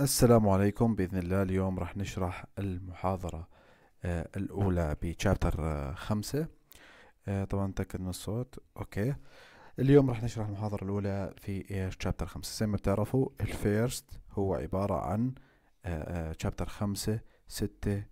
السلام عليكم بإذن الله اليوم راح نشرح المحاضرة آه، الأولى بشابتر آه، خمسة آه، طبعا نتأكد من الصوت أوكي اليوم راح نشرح المحاضرة الأولى في شابتر خمسة زي ما بتعرفوا الفيرست هو عبارة عن شابتر خمسة ستة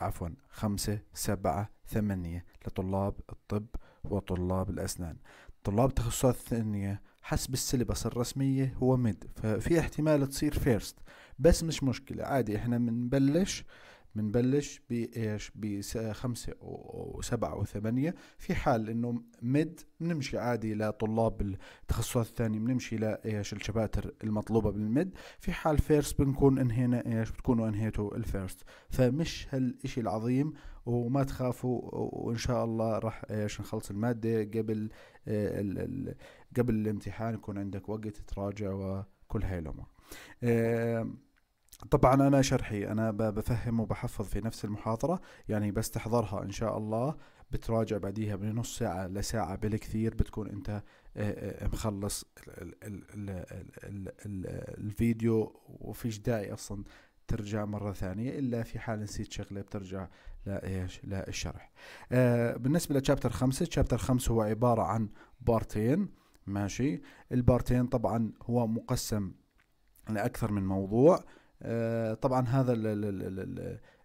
عفوا خمسة سبعة ثمانية لطلاب الطب وطلاب الأسنان طلاب التخصصات الثانية حسب السلبس الرسمية هو ميد ففي احتمال تصير فيرست بس مش مشكلة عادي احنا بنبلش بنبلش بإيش بخمسة وسبعة وثمانية في حال إنه ميد بنمشي عادي لطلاب التخصصات الثانية بنمشي لإيش الشباتر المطلوبة بالميد في حال فيرست بنكون انهينا إيش بتكونوا انهيتوا الفيرست فمش هالإشي العظيم وما تخافوا وإن شاء الله راح إيش نخلص المادة قبل آه، ال ال قبل الامتحان يكون عندك وقت تراجع وكل هاي الامور طبعا انا شرحي انا بفهم وبحفظ في نفس المحاضره يعني بستحضرها ان شاء الله بتراجع بعديها بنص ساعة لساعة بالكثير بتكون أنت آه، آه، مخلص الفيديو وفيش داعي أصلا ترجع مرة ثانية إلا في حال نسيت شغلة بترجع لإيش للشرح آه، بالنسبة لشابتر خمسة شابتر خمسة هو عبارة عن بارتين ماشي البارتين طبعا هو مقسم لأكثر من موضوع آه، طبعا هذا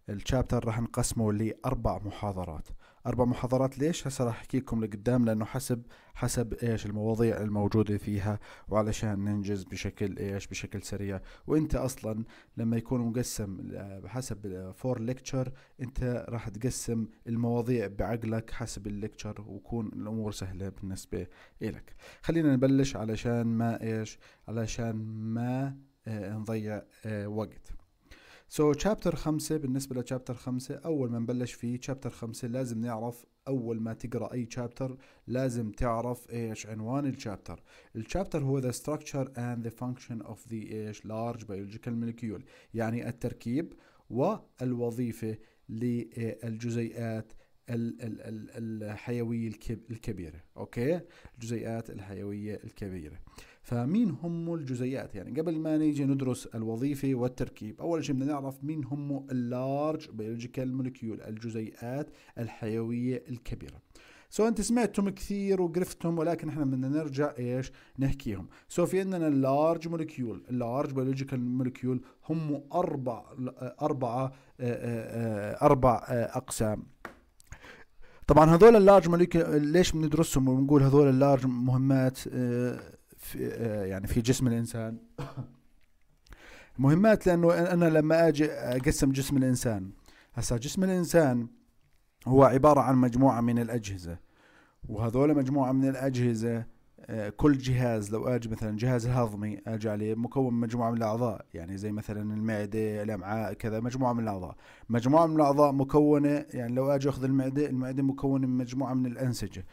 الشابتر راح نقسمه لأربع محاضرات اربع محاضرات ليش هسه راح احكي لكم لقدام لانه حسب حسب ايش المواضيع الموجوده فيها وعلشان ننجز بشكل ايش بشكل سريع وانت اصلا لما يكون مقسم آه، حسب فور آه، ليكتشر انت راح تقسم المواضيع بعقلك حسب الليكتشر ويكون الامور سهله بالنسبه إلك خلينا نبلش علشان ما ايش علشان ما آه، نضيع وقت سو تشابتر 5 بالنسبه لتشابتر 5 اول ما نبلش فيه تشابتر 5 لازم نعرف اول ما تقرا اي تشابتر لازم تعرف ايش عنوان التشابتر التشابتر هو ذا structure اند ذا فانكشن اوف ذا ايش لارج بيولوجيكال مولكيول يعني التركيب والوظيفه للجزيئات الحيويه الكبيره اوكي الجزيئات الحيويه الكبيره فمين هم الجزيئات يعني قبل ما نيجي ندرس الوظيفة والتركيب أول شيء بدنا نعرف مين هم اللارج بيولوجيكال مولكيول الجزيئات الحيوية الكبيرة سو انت سمعتهم كثير وقرفتهم ولكن احنا بدنا نرجع ايش نحكيهم سو في عندنا اللارج مولكيول اللارج بيولوجيكال مولكيول هم اربع آه، آه، آه، اربع اربع اقسام طبعا هذول اللارج موليكيول ليش بندرسهم وبنقول هذول اللارج مهمات في آه، يعني في جسم الانسان مهمات لانه انا لما اجي اقسم جسم الانسان هسا جسم الانسان هو عباره عن مجموعه من الاجهزه وهذول مجموعه من الاجهزه آه، كل جهاز لو اجي مثلا جهاز هضمي اجي عليه مكون من مجموعه من الاعضاء يعني زي مثلا المعده الامعاء كذا مجموعه من الاعضاء مجموعه من الاعضاء مكونه يعني لو اجي اخذ المعده المعده مكونه من مجموعه من الانسجه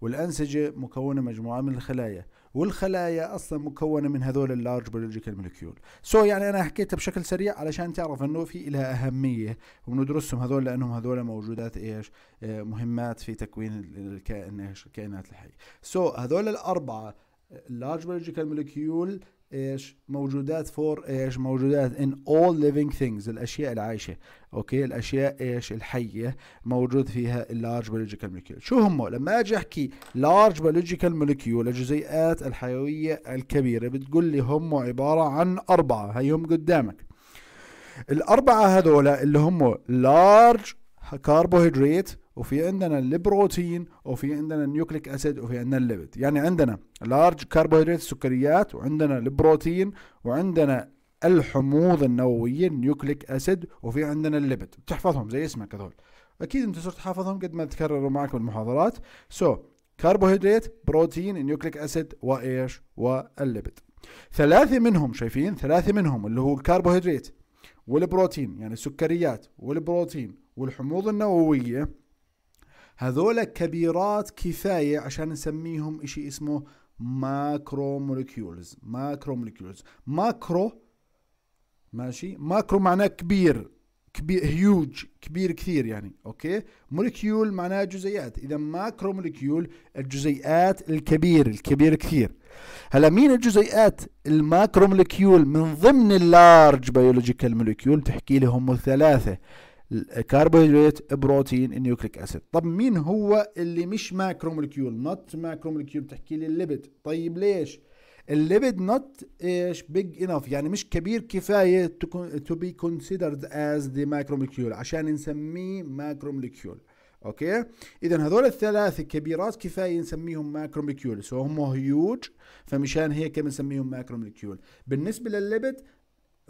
والانسجه مكونه مجموعه من الخلايا والخلايا اصلا مكونه من هذول اللارج بيولوجيكال مولكيول سو يعني انا حكيتها بشكل سريع علشان تعرف انه في لها اهميه وبندرسهم هذول لانهم هذول موجودات ايش آه، مهمات في تكوين الكائن الكائنات الحيه سو so هذول الاربعه اللارج بيولوجيكال مولكيول ايش موجودات فور ايش موجودات ان اول ليفينج ثينجز الاشياء العايشه اوكي الاشياء ايش الحيه موجود فيها اللارج بيولوجيكال molecule شو هم لما اجي احكي لارج بيولوجيكال molecule الجزيئات الحيويه الكبيره بتقول لي هم عباره عن اربعه هيهم قدامك الاربعه هذول اللي هم لارج carbohydrate وفي عندنا البروتين وفي عندنا النيوكليك اسيد وفي عندنا الليبيد يعني عندنا لارج كربوهيدرات السكريات وعندنا البروتين وعندنا الحموض النوويه النيوكليك اسيد وفي عندنا الليبيد بتحفظهم زي اسمك هذول اكيد انت صرت حافظهم قد ما تكرروا معك بالمحاضرات سو كربوهيدرات بروتين نيوكليك اسيد وايش والليبيد ثلاثه منهم شايفين ثلاثه منهم اللي هو الكربوهيدرات والبروتين يعني السكريات والبروتين والحموض النوويه هذول كبيرات كفاية عشان نسميهم إشي اسمه ماكرو موليكيولز ماكرو موليكيولز ماكرو ماشي ماكرو معناه كبير كبير هيوج كبير كثير يعني اوكي موليكيول معناه جزيئات اذا ماكرو موليكيول الجزيئات الكبير الكبير كثير هلا مين الجزيئات الماكرو موليكيول من ضمن اللارج بيولوجيكال موليكيول تحكي لي هم ثلاثه الكربوهيدرات بروتين نيوكليك اسيد طب مين هو اللي مش ماكرو مولكيول نوت ماكرو مولكيول بتحكي لي الليبيد طيب ليش الليبيد نوت ايش بيج انف يعني مش كبير كفايه تو بي كونسيدرد از ذا ماكرو مولكيول عشان نسميه ماكرو مولكيول اوكي اذا هذول الثلاثه كبيرات كفايه نسميهم ماكرو مولكيول سو هم هيوج فمشان هيك بنسميهم ماكرو مولكيول بالنسبه للليبيد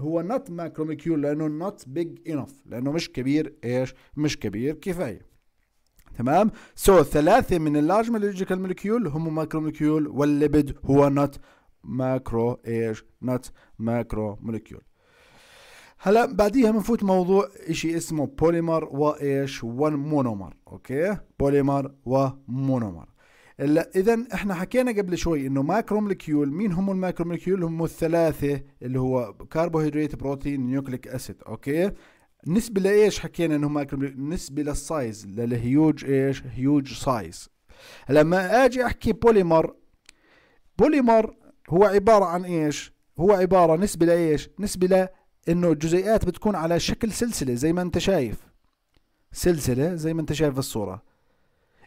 هو نوت ماكروميكيول لانه نوت بيج انف لانه مش كبير ايش مش كبير كفايه تمام سو so, ثلاثه من اللارج مالوجيكال مولكيول هم ماكرومولكيول والليبيد هو نوت ماكرو ايش نوت ماكرو مولكيول هلا بعديها بنفوت موضوع شيء اسمه بوليمر وايش ومونومر اوكي بوليمر ومونومر اذا احنا حكينا قبل شوي انه ماكرومولكيول مين هم الماكرومولكيول هم الثلاثه اللي هو كربوهيدرات بروتين نيوكليك اسيد اوكي نسبة لايش حكينا انه ماكرومولكيول نسبة للسايز للهيوج ايش هيوج سايز لما اجي احكي بوليمر بوليمر هو عبارة عن ايش هو عبارة نسبة لايش نسبة ل انه الجزيئات بتكون على شكل سلسلة زي ما انت شايف سلسلة زي ما انت شايف في الصورة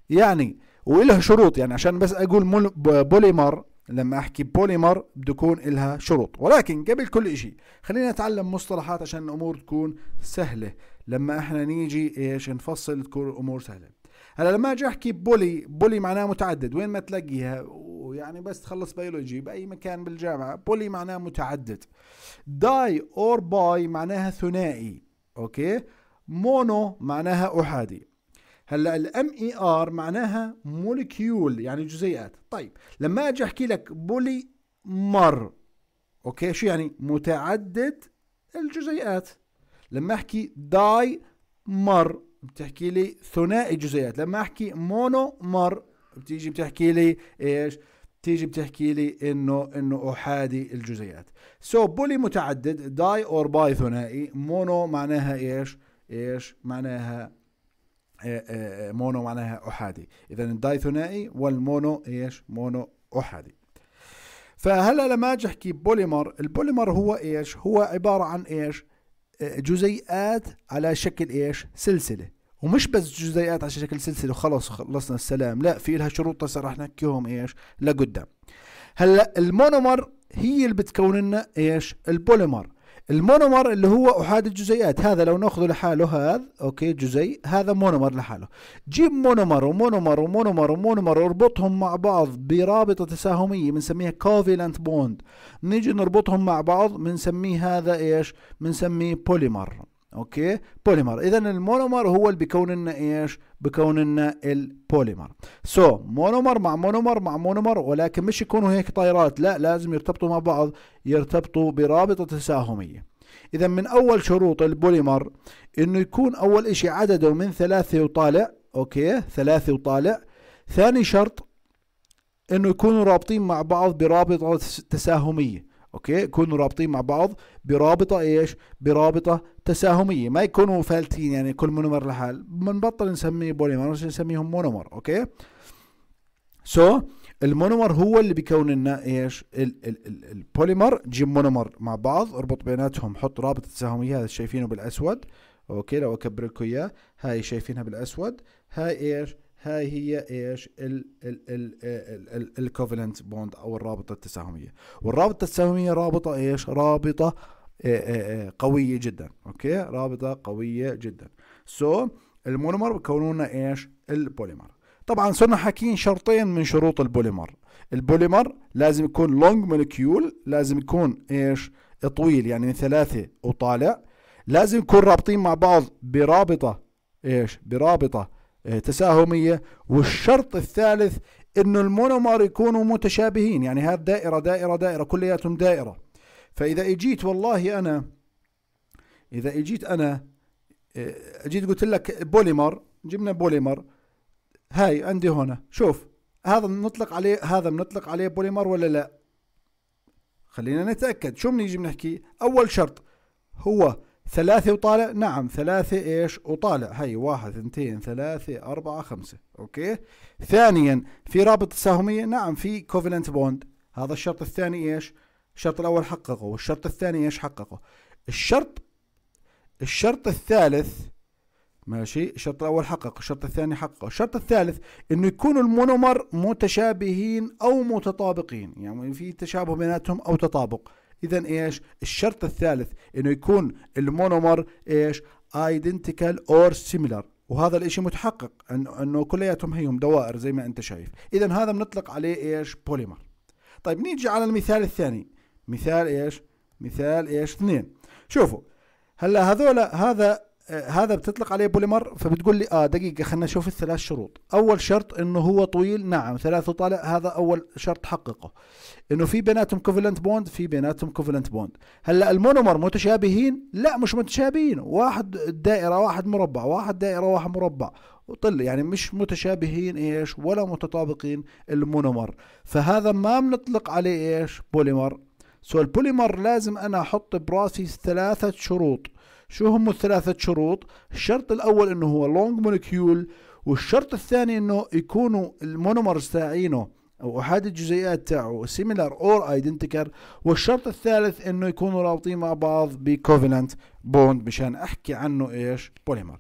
يعني وإلها شروط يعني عشان بس أقول بوليمر لما أحكي بوليمر بده يكون إلها شروط ولكن قبل كل شيء خلينا نتعلم مصطلحات عشان الأمور تكون سهلة لما إحنا نيجي إيش نفصل تكون الأمور سهلة هلا لما أجي أحكي بولي بولي معناه متعدد وين ما تلاقيها ويعني بس تخلص بيولوجي بأي مكان بالجامعة بولي معناه متعدد داي أور باي معناها ثنائي أوكي مونو معناها أحادي هلا الام اي ار e معناها مولكيول يعني جزيئات طيب لما اجي احكي لك بولي مر اوكي شو يعني متعدد الجزيئات لما احكي داي مر بتحكي لي ثنائي جزيئات لما احكي مونو مر بتيجي بتحكي لي ايش تيجي بتحكي لي انه انه احادي الجزيئات سو so, بولي متعدد داي اور باي ثنائي مونو معناها ايش ايش معناها آه، آه، آه، مونو معناها احادي اذا الداي ثنائي والمونو ايش مونو احادي فهلا لما اجي احكي بوليمر البوليمر هو ايش هو عباره عن ايش جزيئات على شكل ايش سلسله ومش بس جزيئات على شكل سلسله وخلص خلصنا السلام لا في لها شروط هسه رح نحكيهم ايش لقدام هلا المونومر هي اللي بتكون لنا ايش البوليمر المونومر اللي هو احاد الجزيئات هذا لو ناخذه لحاله هذا اوكي جزيء هذا مونومر لحاله جيب مونومر ومونومر ومونومر ومونومر واربطهم مع بعض برابطه تساهميه بنسميها كوفيلنت بوند نيجي نربطهم مع بعض بنسميه هذا ايش بنسميه بوليمر اوكي بوليمر اذا المونومر هو اللي بكون لنا ايش بكون لنا البوليمر سو so, مونومر مع مونومر مع مونومر ولكن مش يكونوا هيك طايرات لا لازم يرتبطوا مع بعض يرتبطوا برابطه تساهميه اذا من اول شروط البوليمر انه يكون اول شيء عدده من ثلاثه وطالع اوكي ثلاثه وطالع ثاني شرط انه يكونوا رابطين مع بعض برابطه تساهميه اوكي يكونوا رابطين مع بعض برابطه ايش برابطه تساهميه ما يكونوا فالتين يعني كل مونومر لحال بنبطل نسميه بوليمر نسميهم مونومر اوكي سو so, المونومر هو اللي بيكون لنا ايش البوليمر جيب مونومر مع بعض اربط بيناتهم حط رابطه تساهميه هذا شايفينه بالاسود اوكي لو اكبر لكم اياه هاي شايفينها بالاسود هاي ايش هاي هي ايش الكوفلنت بوند او الرابطه التساهميه والرابطه التساهميه رابطه ايش رابطه آه، آه، آه، قويه جدا اوكي رابطه قويه جدا سو so, المونومر بكونون ايش البوليمر طبعا صرنا حاكيين شرطين من شروط البوليمر البوليمر لازم يكون لونج مولكيول لازم يكون ايش طويل يعني من ثلاثة وطالع لازم يكون رابطين مع بعض برابطة ايش برابطة آه، تساهمية والشرط الثالث انه المونومر يكونوا متشابهين يعني هذه دائرة دائرة دائرة كلياتهم دائرة فاذا اجيت والله انا اذا اجيت انا أجيت آه، قلت لك بوليمر جبنا بوليمر هاي عندي هنا شوف هذا بنطلق عليه هذا بنطلق عليه بوليمر ولا لا خلينا نتاكد شو بنيجي بنحكي اول شرط هو ثلاثة وطالع نعم ثلاثة إيش وطالع هي واحد اثنتين ثلاثة أربعة خمسة أوكي ثانيا في رابط تساهمية نعم في كوفيننت بوند هذا الشرط الثاني إيش الشرط الأول حققه والشرط الثاني إيش حققه الشرط الشرط الثالث ماشي الشرط الأول حقق الشرط الثاني حققه الشرط الثالث إنه يكون المونومر متشابهين أو متطابقين يعني في تشابه بيناتهم أو تطابق اذا ايش الشرط الثالث انه يكون المونومر ايش ايدنتيكال اور سيميلر وهذا الاشي متحقق انه كلياتهم هيهم دوائر زي ما انت شايف اذا هذا بنطلق عليه ايش بوليمر طيب نيجي على المثال الثاني مثال ايش مثال ايش اثنين شوفوا هلا هذول هذا هذا بتطلق عليه بوليمر فبتقول لي اه دقيقه خلينا نشوف الثلاث شروط اول شرط انه هو طويل نعم ثلاث وطالع هذا اول شرط حققه انه في بيناتهم كوفلنت بوند في بيناتهم كوفلنت بوند هلا المونومر متشابهين لا مش متشابهين واحد دائره واحد مربع واحد دائره واحد مربع وطل يعني مش متشابهين ايش ولا متطابقين المونومر فهذا ما بنطلق عليه ايش بوليمر سو البوليمر لازم انا احط براسي ثلاثه شروط شو هم الثلاثة شروط الشرط الأول أنه هو لونج مولكيول والشرط الثاني أنه يكونوا المونومرز تاعينه أو أحد الجزيئات تاعه سيميلار أور ايدنتيكال والشرط الثالث أنه يكونوا رابطين مع بعض بكوفيلنت بوند مشان أحكي عنه إيش بوليمر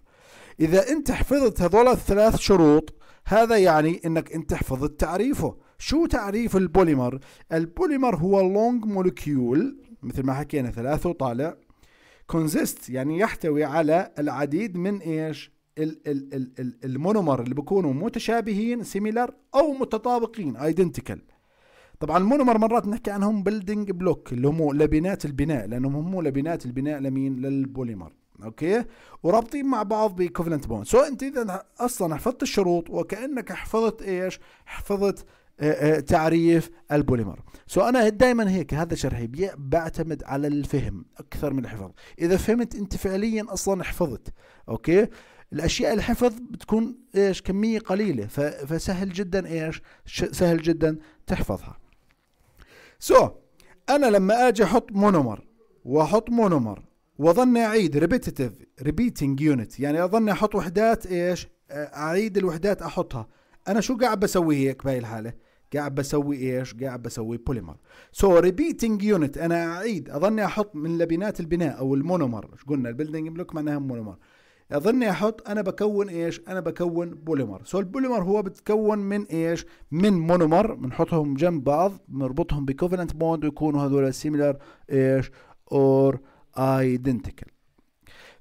إذا أنت حفظت هذول الثلاث شروط هذا يعني أنك أنت حفظت تعريفه شو تعريف البوليمر؟ البوليمر هو لونج مولكيول مثل ما حكينا ثلاثة وطالع كونزيست يعني يحتوي على العديد من ايش ال ال ال المونومر اللي بيكونوا متشابهين سيميلر او متطابقين ايدنتيكال طبعا المونومر مرات نحكي عنهم بيلدينج بلوك اللي هم لبنات البناء لانهم هم لبنات البناء لمين للبوليمر اوكي ورابطين مع بعض بكوفلنت بوند سو انت اذا اصلا حفظت الشروط وكانك حفظت ايش حفظت آه، آه، تعريف البوليمر سو انا دائما هيك هذا شرحي بعتمد على الفهم اكثر من الحفظ اذا فهمت انت فعليا اصلا حفظت اوكي الاشياء الحفظ بتكون ايش كميه قليله فسهل جدا ايش سهل جدا تحفظها سو so, انا لما اجي احط مونومر واحط مونومر واظن اعيد ريبيتيتيف ريبيتنج يونت يعني اظن احط وحدات ايش آه، اعيد الوحدات احطها انا شو قاعد بسوي هيك بهي الحاله قاعد بسوي ايش قاعد بسوي بوليمر سو ريبيتنج يونت انا اعيد اظني احط من لبنات البناء او المونومر ايش قلنا البيلدينج بلوك معناها مونومر اظني احط انا بكون ايش انا بكون بوليمر سو البوليمر هو بتكون من ايش من مونومر بنحطهم جنب بعض بنربطهم بكوفلنت بوند ويكونوا هذول سيميلر ايش اور ايدنتيكال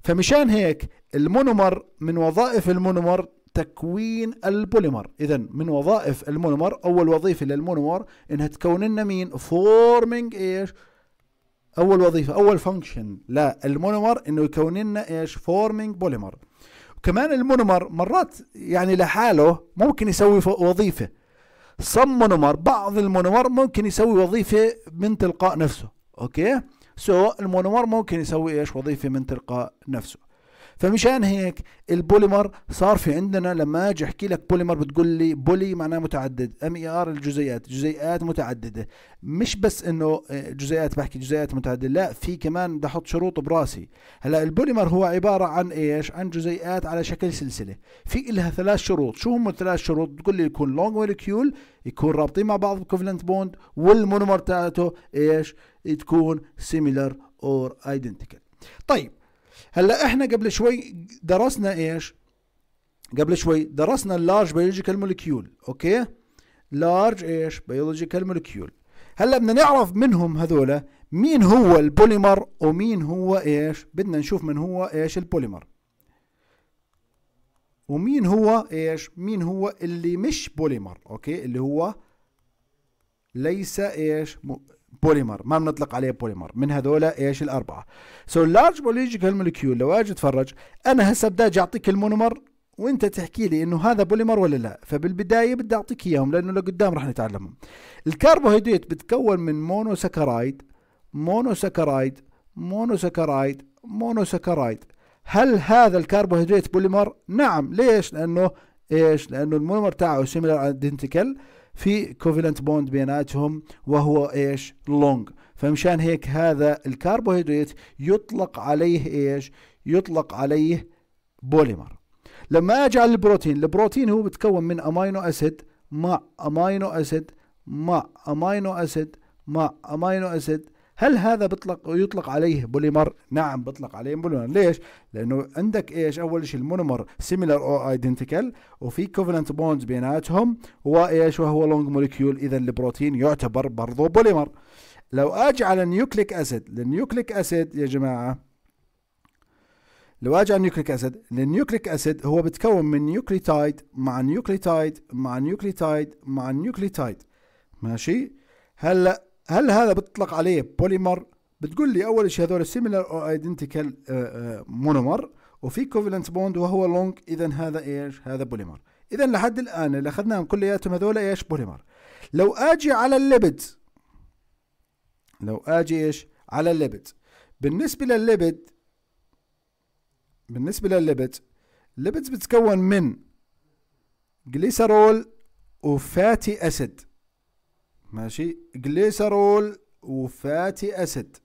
فمشان هيك المونومر من وظائف المونومر تكوين البوليمر اذا من وظائف المونومر اول وظيفه للمونومر انها تكون لنا مين فورمينج ايش اول وظيفه اول فانكشن للمونومر انه يكون لنا ايش فورمينج بوليمر وكمان المونومر مرات يعني لحاله ممكن يسوي وظيفه صم مونومر بعض المونومر ممكن يسوي وظيفه من تلقاء نفسه اوكي سو so المونومر ممكن يسوي ايش وظيفه من تلقاء نفسه فمشان هيك البوليمر صار في عندنا لما اجي احكي لك بوليمر بتقول لي بولي معناه متعدد ام اي ار الجزيئات جزيئات متعدده مش بس انه آه، جزيئات بحكي جزيئات متعدده لا في كمان بدي احط شروط براسي هلا البوليمر هو عباره عن ايش عن جزيئات على شكل سلسله في لها ثلاث شروط شو هم الثلاث شروط بتقول لي يكون لونج مولكيول يكون رابطين مع بعض بكوفلنت بوند والمونومر تاعته ايش تكون سيميلر اور ايدنتيكال طيب هلا احنا قبل شوي درسنا ايش قبل شوي درسنا اللارج بيولوجيكال مولكيول اوكي لارج ايش بيولوجيكال مولكيول هلا بدنا نعرف منهم هذولا مين هو البوليمر ومين هو ايش بدنا نشوف من هو ايش البوليمر ومين هو ايش مين هو اللي مش بوليمر اوكي اللي هو ليس ايش بوليمر ما بنطلق عليه بوليمر من هذولا ايش الاربعه سو اللارج بوليجيكال مولكيول لو اجي اتفرج انا هسه بدي اجي اعطيك المونومر وانت تحكي لي انه هذا بوليمر ولا لا فبالبدايه بدي اعطيك اياهم لانه لقدام راح نتعلمهم الكربوهيدرات بتكون من مونوسكرايد مونوسكرايد مونوسكرايد مونوسكرايد هل هذا الكربوهيدرات بوليمر نعم ليش لانه ايش لانه المونومر تاعه سيميلر ايدنتيكال في كوفيلنت بوند بيناتهم وهو ايش لونج فمشان هيك هذا الكربوهيدرات يطلق عليه ايش يطلق عليه بوليمر لما اجي على البروتين البروتين هو بتكون من امينو اسيد مع امينو اسيد مع امينو اسيد مع امينو اسيد هل هذا بيطلق يطلق عليه بوليمر نعم بيطلق عليه بوليمر ليش لانه عندك ايش اول شيء المونومر سيميلر او ايدنتيكال وفي كوفننت بوند بيناتهم وايش وهو لونج موليكيول اذا البروتين يعتبر برضه بوليمر لو اجي على النيوكليك اسيد النيوكليك اسيد يا جماعه لو اجي على النيوكليك اسيد النيوكليك اسيد هو بتكون من نيوكليتايد مع نيوكليتايد مع نيوكليتايد مع نيوكليتايد ماشي هلا هل هذا بتطلق عليه بوليمر بتقول لي اول شيء هذول سيميلر او ايدنتيكال مونومر وفي كوفلنت بوند وهو لونج اذا هذا ايش هذا بوليمر اذا لحد الان اللي اخذناهم كلياتهم هذول ايش بوليمر لو اجي على الليبد لو اجي ايش على الليبد بالنسبه للليبد بالنسبه للليبد الليبد بتتكون من جليسرول وفاتي اسيد ماشي جليسرول وفاتي أسيد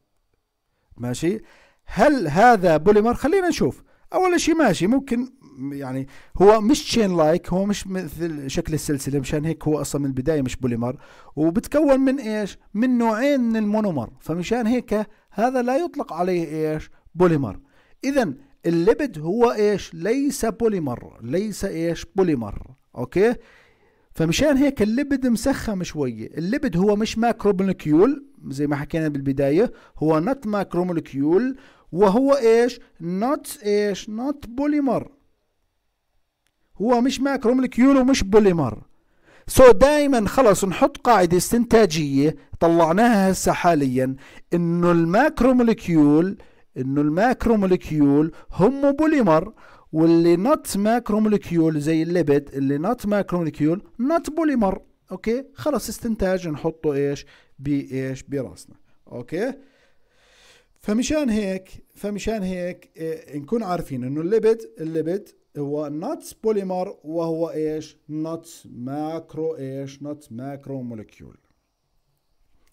ماشي هل هذا بوليمر خلينا نشوف أول شيء ماشي ممكن يعني هو مش تشين لايك هو مش مثل شكل السلسله مشان هيك هو اصلا من البدايه مش بوليمر وبتكون من ايش؟ من نوعين من المونومر فمشان هيك هذا لا يطلق عليه ايش؟ بوليمر اذا الليبد هو ايش؟ ليس بوليمر ليس ايش؟ بوليمر اوكي؟ فمشان هيك الليبد مسخم شوية الليبد هو مش ماكرومولكيول زي ما حكينا بالبداية هو نوت ماكرومولكيول وهو ايش نوت ايش نوت بوليمر هو مش ماكرومولكيول ومش بوليمر سو so دائما خلص نحط قاعدة استنتاجية طلعناها هسه حاليا انه الماكرومولكيول انه الماكرومولكيول هم بوليمر واللي نوت ماكروموليكيول زي الليبيد اللي نوت ماكروموليكيول نوت بوليمر اوكي خلص استنتاج نحطه ايش بايش براسنا اوكي فمشان هيك فمشان هيك إيه نكون عارفين انه الليبيد الليبيد هو نوت بوليمر وهو ايش نوت ماكرو ايش نوت ماكرو موليكيول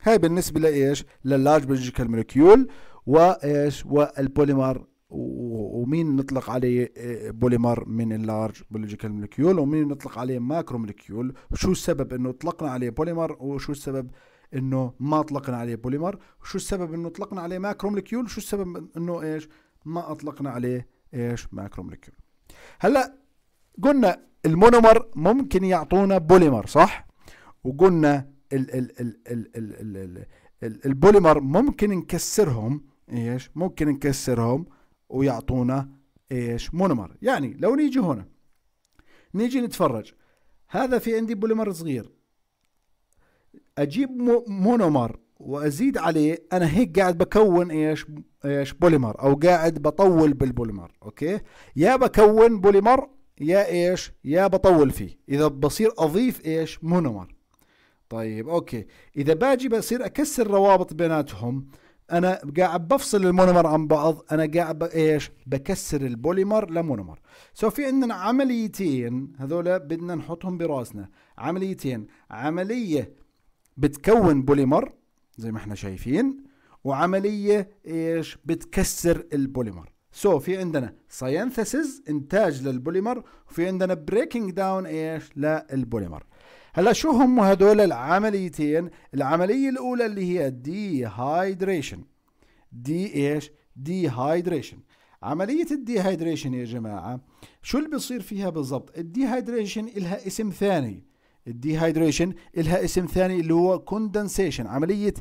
هاي بالنسبه لايش لللارج بيولوجيكال موليكيول وايش والبوليمر ومين نطلق عليه آه، بوليمر من اللارج بولوجيكال مولكيول ومين نطلق عليه ماكرو مولكيول وشو السبب انه اطلقنا عليه بوليمر وشو السبب انه ما اطلقنا عليه بوليمر وشو السبب انه اطلقنا عليه ماكرو مولكيول وشو السبب انه ايش ما اطلقنا عليه ايش ماكرو مولكيول هلا قلنا المونومر ممكن يعطونا بوليمر صح وقلنا ال ال ال ال ال ال البوليمر ممكن نكسرهم ايش ممكن نكسرهم ويعطونا ايش مونومر يعني لو نيجي هنا نيجي نتفرج هذا في عندي بوليمر صغير اجيب مونومر وازيد عليه انا هيك قاعد بكون ايش ايش بوليمر او قاعد بطول بالبوليمر اوكي يا بكون بوليمر يا ايش يا بطول فيه اذا بصير اضيف ايش مونومر طيب اوكي اذا باجي بصير اكسر روابط بيناتهم انا قاعد بفصل المونومر عن بعض انا قاعد ايش بكسر البوليمر لمونومر سو في عندنا عمليتين هذول بدنا نحطهم براسنا عمليتين عمليه بتكون بوليمر زي ما احنا شايفين وعمليه ايش بتكسر البوليمر سو so, في عندنا ساينثيسز انتاج للبوليمر وفي عندنا بريكنج داون ايش للبوليمر هلا شو هم هدول العمليتين العملية الأولى اللي هي هايدريشن دي ايش ديهايدريشن عملية الديهايدريشن يا جماعة شو اللي بصير فيها بالضبط الديهايدريشن إلها اسم ثاني الديهايدريشن إلها اسم ثاني اللي هو كوندنسيشن عملية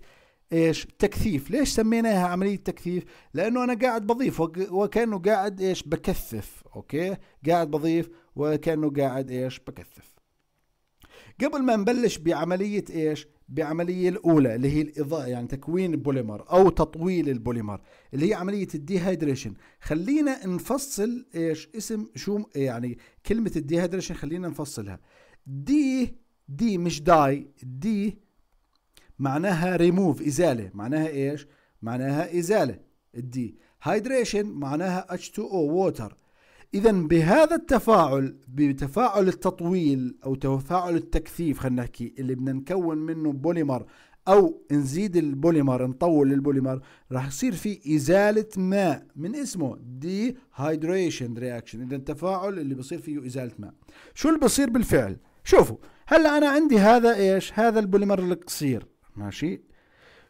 ايش تكثيف ليش سميناها عملية تكثيف لأنه أنا قاعد بضيف وكأنه قاعد ايش بكثف أوكي قاعد بضيف وكأنه قاعد ايش بكثف قبل ما نبلش بعملية إيش بعملية الأولى اللي هي الإضاءة يعني تكوين البوليمر أو تطويل البوليمر اللي هي عملية الديهايدريشن خلينا نفصل إيش اسم شو يعني كلمة الديهايدريشن خلينا نفصلها دي دي مش داي دي معناها ريموف إزالة معناها إيش معناها إزالة الدي هايدريشن معناها H2O ووتر اذا بهذا التفاعل بتفاعل التطويل او تفاعل التكثيف خلينا نحكي اللي بدنا نكون منه بوليمر او نزيد البوليمر نطول البوليمر راح يصير في ازاله ماء من اسمه دي هايدريشن رياكشن اذا التفاعل اللي بصير فيه ازاله ماء شو اللي بصير بالفعل شوفوا هلا انا عندي هذا ايش هذا البوليمر القصير ماشي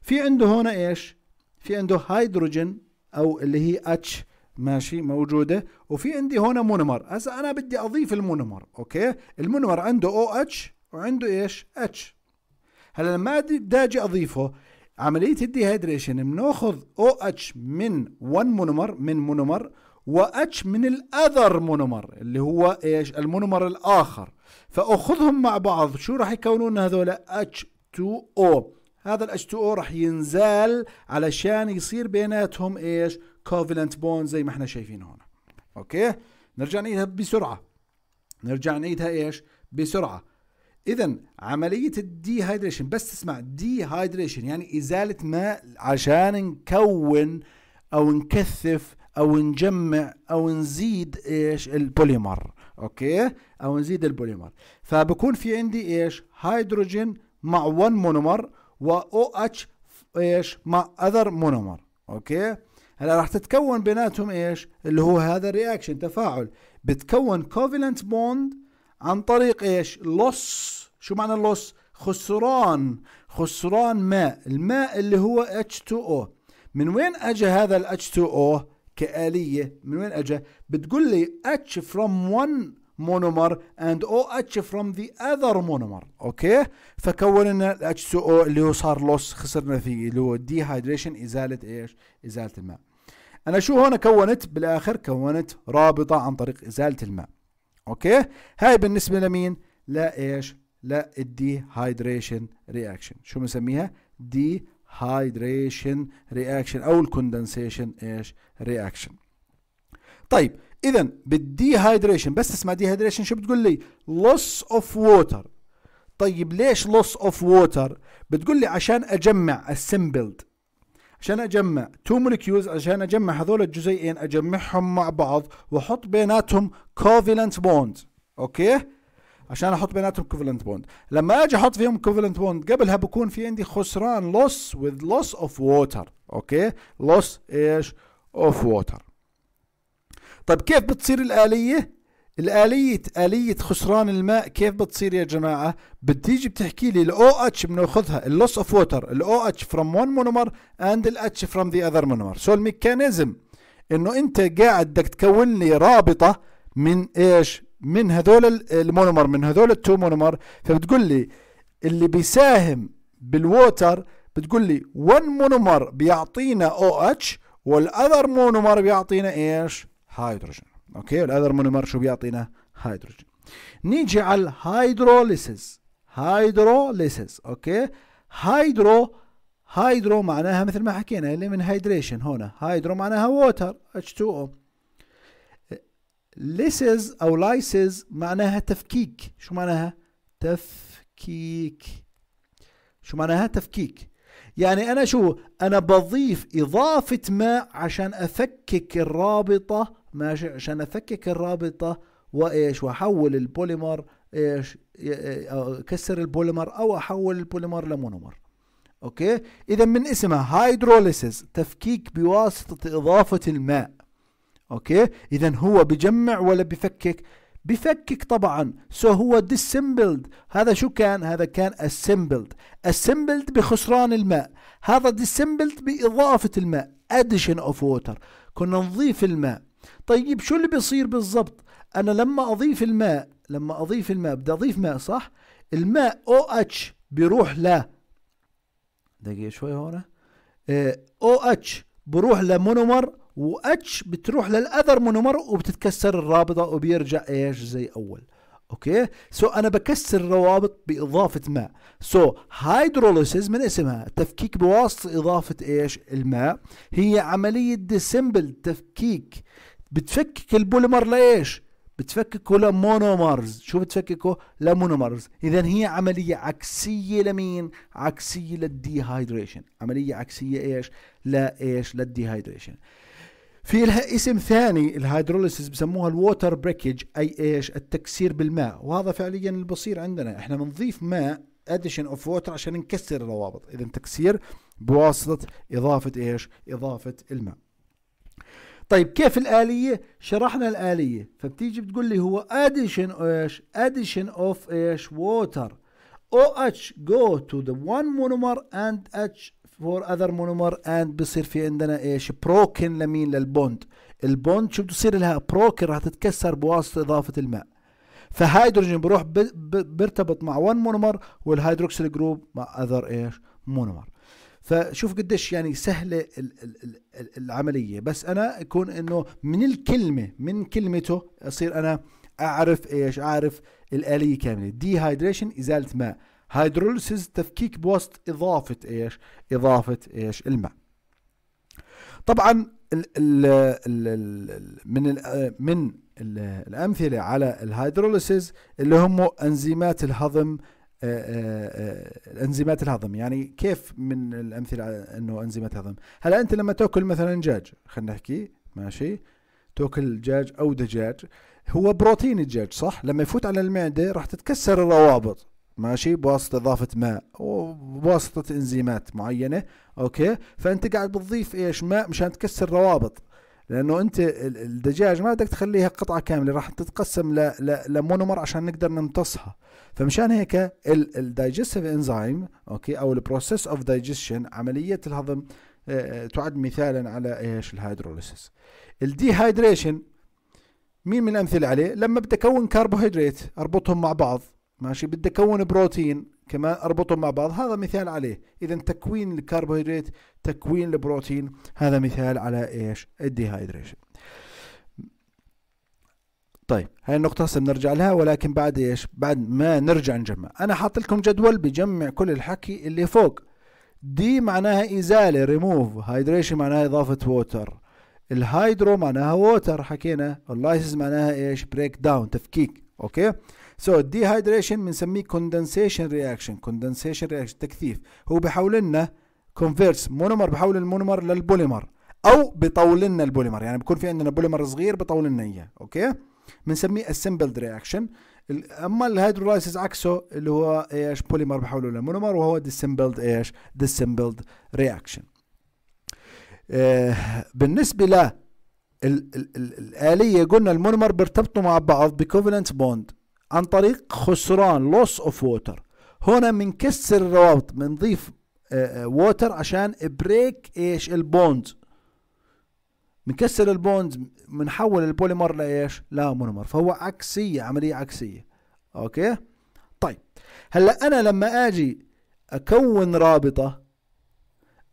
في عنده هنا ايش في عنده هيدروجين او اللي هي اتش ماشي موجوده وفي عندي هنا مونومر هسه انا بدي اضيف المونومر اوكي المونومر عنده او اتش وعنده ايش اتش هلا لما بدي اجي اضيفه عمليه الديهايدريشن بناخذ او اتش من 1 مونومر من مونومر واتش من الاذر مونومر اللي هو ايش المونومر الاخر فاخذهم مع بعض شو راح يكونون هذول اتش 2 او هذا الاتش 2 او راح ينزال علشان يصير بيناتهم ايش كوفلنت بون زي ما احنا شايفين هون اوكي نرجع نعيدها بسرعه نرجع نعيدها ايش بسرعه اذا عمليه الدي هايدريشن بس تسمع دي هايدريشن يعني ازاله ماء عشان نكون او نكثف او نجمع او نزيد ايش البوليمر اوكي او نزيد البوليمر فبكون في عندي ايش هيدروجين مع 1 مونومر و او اتش ايش مع اذر مونومر اوكي هلا راح تتكون بيناتهم ايش اللي هو هذا الرياكشن تفاعل بتكون كوفيلنت بوند عن طريق ايش لص شو معنى اللص خسران خسران ماء الماء اللي هو H2O من وين اجى هذا ال H2O كآلية من وين اجى بتقول لي H from one monomer and OH from the other monomer اوكي فكون لنا ال H2O اللي هو صار لوس خسرنا فيه اللي هو dehydration ازالة ايش ازالة الماء انا شو هون كونت بالاخر كونت رابطه عن طريق ازاله الماء اوكي هاي بالنسبه لمين لا ايش لا الدي هايدريشن رياكشن شو بنسميها دي هايدريشن رياكشن او الكوندنسيشن ايش رياكشن طيب اذا بالدي هايدريشن بس اسمها دي هايدريشن شو بتقول لي لوس اوف ووتر طيب ليش لوس اوف ووتر بتقول لي عشان اجمع السمبلد عشان اجمع تو مولكيولز عشان اجمع هذول الجزيئين اجمعهم مع بعض واحط بيناتهم كوفيلنت بوند اوكي عشان احط بيناتهم كوفيلنت بوند لما اجي احط فيهم كوفيلنت بوند قبلها بكون في عندي خسران لوس وذ لوس اوف ووتر اوكي لوس ايش اوف ووتر طيب كيف بتصير الآلية الآلية آلية خسران الماء كيف بتصير يا جماعة؟ بتيجي بتحكي لي الاو اتش بناخذها اللوس اوف ووتر الاو اتش فروم ون مونومر اند الاتش فروم ذا اذر مونومر سو الميكانيزم انه انت قاعد بدك تكون لي رابطة من ايش؟ من هذول المونومر من هذول التو مونومر فبتقول لي اللي بيساهم بالووتر بتقول لي ون مونومر بيعطينا او اتش والاذر مونومر بيعطينا ايش؟ هيدروجين اوكي الاذر مونومر شو بيعطينا هيدروجين نيجي على الهيدروليسز هيدروليسز اوكي هيدرو هيدرو معناها مثل ما حكينا اللي من هيدريشن هنا هيدرو معناها ووتر H2O ليسز او لايسز معناها تفكيك شو معناها تفكيك شو معناها تفكيك يعني انا شو انا بضيف اضافه ماء عشان افكك الرابطه ماشي عشان افكك الرابطه وايش واحول البوليمر ايش اكسر البوليمر او احول البوليمر لمونومر اوكي اذا من اسمها هايدروليسيس تفكيك بواسطه اضافه الماء اوكي اذا هو بجمع ولا بفكك بفكك طبعا سو so هو ديسمبلد هذا شو كان هذا كان اسمبلد اسمبلد بخسران الماء هذا ديسمبلد باضافه الماء اديشن اوف ووتر كنا نضيف الماء طيب شو اللي بيصير بالضبط انا لما اضيف الماء لما اضيف الماء بدي اضيف ماء صح الماء او اتش بيروح ل دقيقه شوي هون او آه، اتش بروح لمونومر و اتش بتروح للاذر مونومر وبتتكسر الرابطه وبيرجع ايش زي اول اوكي سو so انا بكسر الروابط باضافه ماء سو so, هيدروليسيس من اسمها تفكيك بواسطه اضافه ايش الماء هي عمليه ديسمبل تفكيك بتفكك البوليمر لايش؟ بتفككه لمونومرز شو بتفككه لمونومرز اذا هي عمليه عكسيه لمين عكسيه للديهايدريشن عمليه عكسيه ايش لايش للديهايدريشن في لها اسم ثاني الهيدروليسيس بسموها الووتر بريكج اي ايش التكسير بالماء وهذا فعليا اللي بصير عندنا احنا بنضيف ماء اديشن اوف ووتر عشان نكسر الروابط اذا تكسير بواسطه اضافه ايش اضافه الماء طيب كيف الآلية؟ شرحنا الآلية فبتيجي بتقول لي هو addition ايش؟ addition of ايش؟ water OH go to the one monomer and H for other monomer and بصير في عندنا ايش؟ بروكن لمين؟ للبوند البوند شو بتصير لها؟ بروكن راح تتكسر بواسطة إضافة الماء فهيدروجين بروح بيرتبط مع one مونومر والهيدروكسيل جروب مع اذر ايش؟ مونومر فشوف قديش يعني سهله العمليه بس انا اكون انه من الكلمه من كلمته اصير انا اعرف ايش اعرف الاليه كامله دي هايدريشن ازاله ماء هيدروليسيس تفكيك بوسط اضافه ايش اضافه ايش الماء طبعا ال ال ال من الـ من الامثله على الهيدروليسيس اللي هم انزيمات الهضم الانزيمات آه، آه، آه، الهضم يعني كيف من الامثله انه انزيمات هضم هلا انت لما تاكل مثلا دجاج خلينا نحكي ماشي تاكل دجاج او دجاج هو بروتين الدجاج صح لما يفوت على المعده راح تتكسر الروابط ماشي بواسطه اضافه ماء وبواسطه انزيمات معينه اوكي فانت قاعد بتضيف ايش ماء مشان تكسر روابط لانه انت الدجاج ما بدك تخليها قطعه كامله راح تتقسم ل... ل... لمونومر عشان نقدر نمتصها فمشان هيك الدايجستيف انزيم اوكي او البروسيس اوف دايجستشن عمليه الهضم آه،, آه تعد مثالا على ايش الهيدروليسيس الديهايدريشن مين من الامثله عليه لما بدي اكون كربوهيدرات اربطهم مع بعض ماشي بدي اكون بروتين كمان اربطهم مع بعض هذا مثال عليه اذا تكوين الكربوهيدرات تكوين البروتين هذا مثال على ايش الديهايدريشن طيب هاي النقطة هسه بنرجع لها ولكن بعد ايش؟ بعد ما نرجع نجمع، أنا حاط لكم جدول بجمع كل الحكي اللي فوق. دي معناها إزالة ريموف، هايدريشن معناها إضافة ووتر. الهايدرو معناها ووتر حكينا، اللايسز معناها ايش؟ بريك داون تفكيك، أوكي؟ سو الدي هايدريشن بنسميه كوندنسيشن رياكشن كوندنسيشن رياكشن تكثيف هو بحول لنا كونفيرس مونومر بحول المونومر للبوليمر او بطول لنا البوليمر يعني بكون في عندنا بوليمر صغير بطول لنا اياه اوكي بنسميه assembled رياكشن اما الهيدرولايسيس عكسه اللي هو ايش بوليمر بحوله لمونومر وهو ديسمبلد ايش ديسمبلد رياكشن آه، بالنسبه ل الآلية قلنا المونومر بيرتبطوا مع بعض بكوفلنت بوند عن طريق خسران لوس اوف ووتر هنا بنكسر الروابط بنضيف ووتر آه، آه، عشان بريك ايش البوند بنكسر البوند بنحول البوليمر لايش لا مونومر فهو عكسيه عمليه عكسيه اوكي طيب هلا انا لما اجي اكون رابطه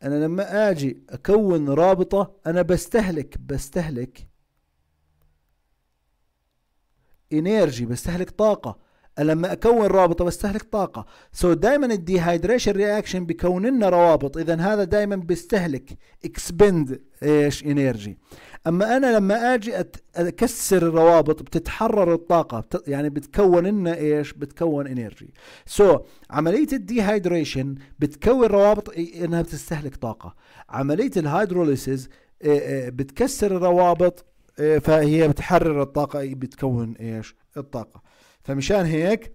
انا لما اجي اكون رابطه انا بستهلك بستهلك انرجي بستهلك طاقه لما اكون رابطه بستهلك طاقه سو so دائما الديهايدريشن رياكشن بكون لنا روابط اذا هذا دائما بيستهلك اكسبند ايش انرجي اما انا لما اجي اكسر الروابط بتتحرر الطاقه يعني بتكون لنا ايش بتكون انرجي سو so, عمليه الديهايدريشن بتكون روابط انها بتستهلك طاقه عمليه الهيدروليسز بتكسر الروابط إيه، فهي بتحرر الطاقة إيه، بتكون ايش الطاقة فمشان هيك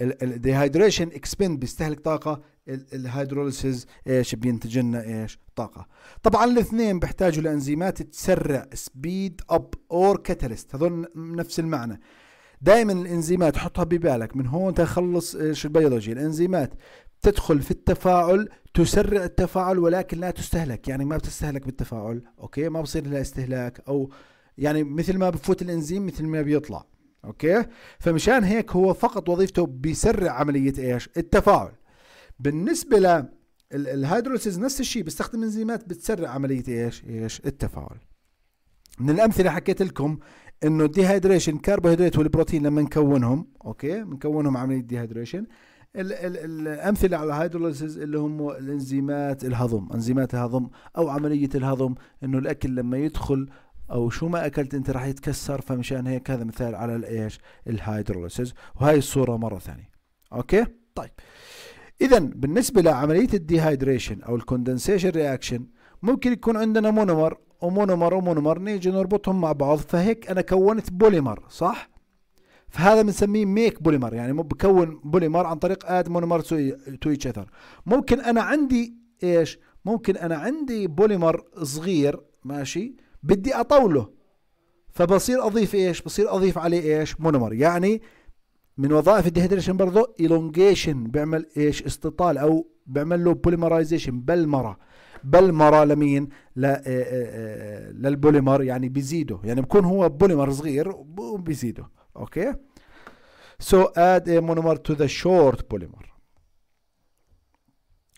الديهايدريشن اكسبند بيستهلك طاقة الهيدروليسيز ايش بينتج لنا ايش طاقة طبعا الاثنين بيحتاجوا لانزيمات تسرع سبيد اب اور كاتاليست هذول نفس المعنى دائما الانزيمات حطها ببالك من هون تخلص ايش البيولوجي الانزيمات تدخل في التفاعل تسرع التفاعل ولكن لا تستهلك يعني ما بتستهلك بالتفاعل اوكي ما بصير لها استهلاك او يعني مثل ما بفوت الانزيم مثل ما بيطلع اوكي فمشان هيك هو فقط وظيفته بيسرع عمليه ايش التفاعل بالنسبه ل الهيدروليسيز نفس الشيء بيستخدم انزيمات بتسرع عمليه ايش ايش التفاعل من الامثله حكيت لكم انه الديهايدريشن كربوهيدرات والبروتين لما نكونهم اوكي بنكونهم عمليه ديهايدريشن الامثله على الهيدروليسز اللي هم الانزيمات الهضم انزيمات الهضم او عمليه الهضم انه الاكل لما يدخل او شو ما اكلت انت راح يتكسر فمشان هيك هذا مثال على الايش الهيدروليسز وهي الصوره مره ثانيه اوكي طيب اذا بالنسبه لعمليه الديهايدريشن او الكوندنسيشن رياكشن ممكن يكون عندنا مونومر ومونومر ومونومر نيجي نربطهم مع بعض فهيك انا كونت بوليمر صح فهذا بنسميه ميك بوليمر يعني بكون بوليمر عن طريق اد مونومر تو ايتش اذر ممكن انا عندي ايش ممكن انا عندي بوليمر صغير ماشي بدي اطوله فبصير اضيف ايش بصير اضيف عليه ايش مونومر يعني من وظائف الديهيدريشن برضه الونجيشن بيعمل ايش استطال او بيعمل له بوليمرايزيشن بلمره بلمره لمين آه، آه، آه، للبوليمر يعني بيزيده يعني بكون هو بوليمر صغير وبيزيده اوكي سو اد ا مونومر تو ذا شورت بوليمر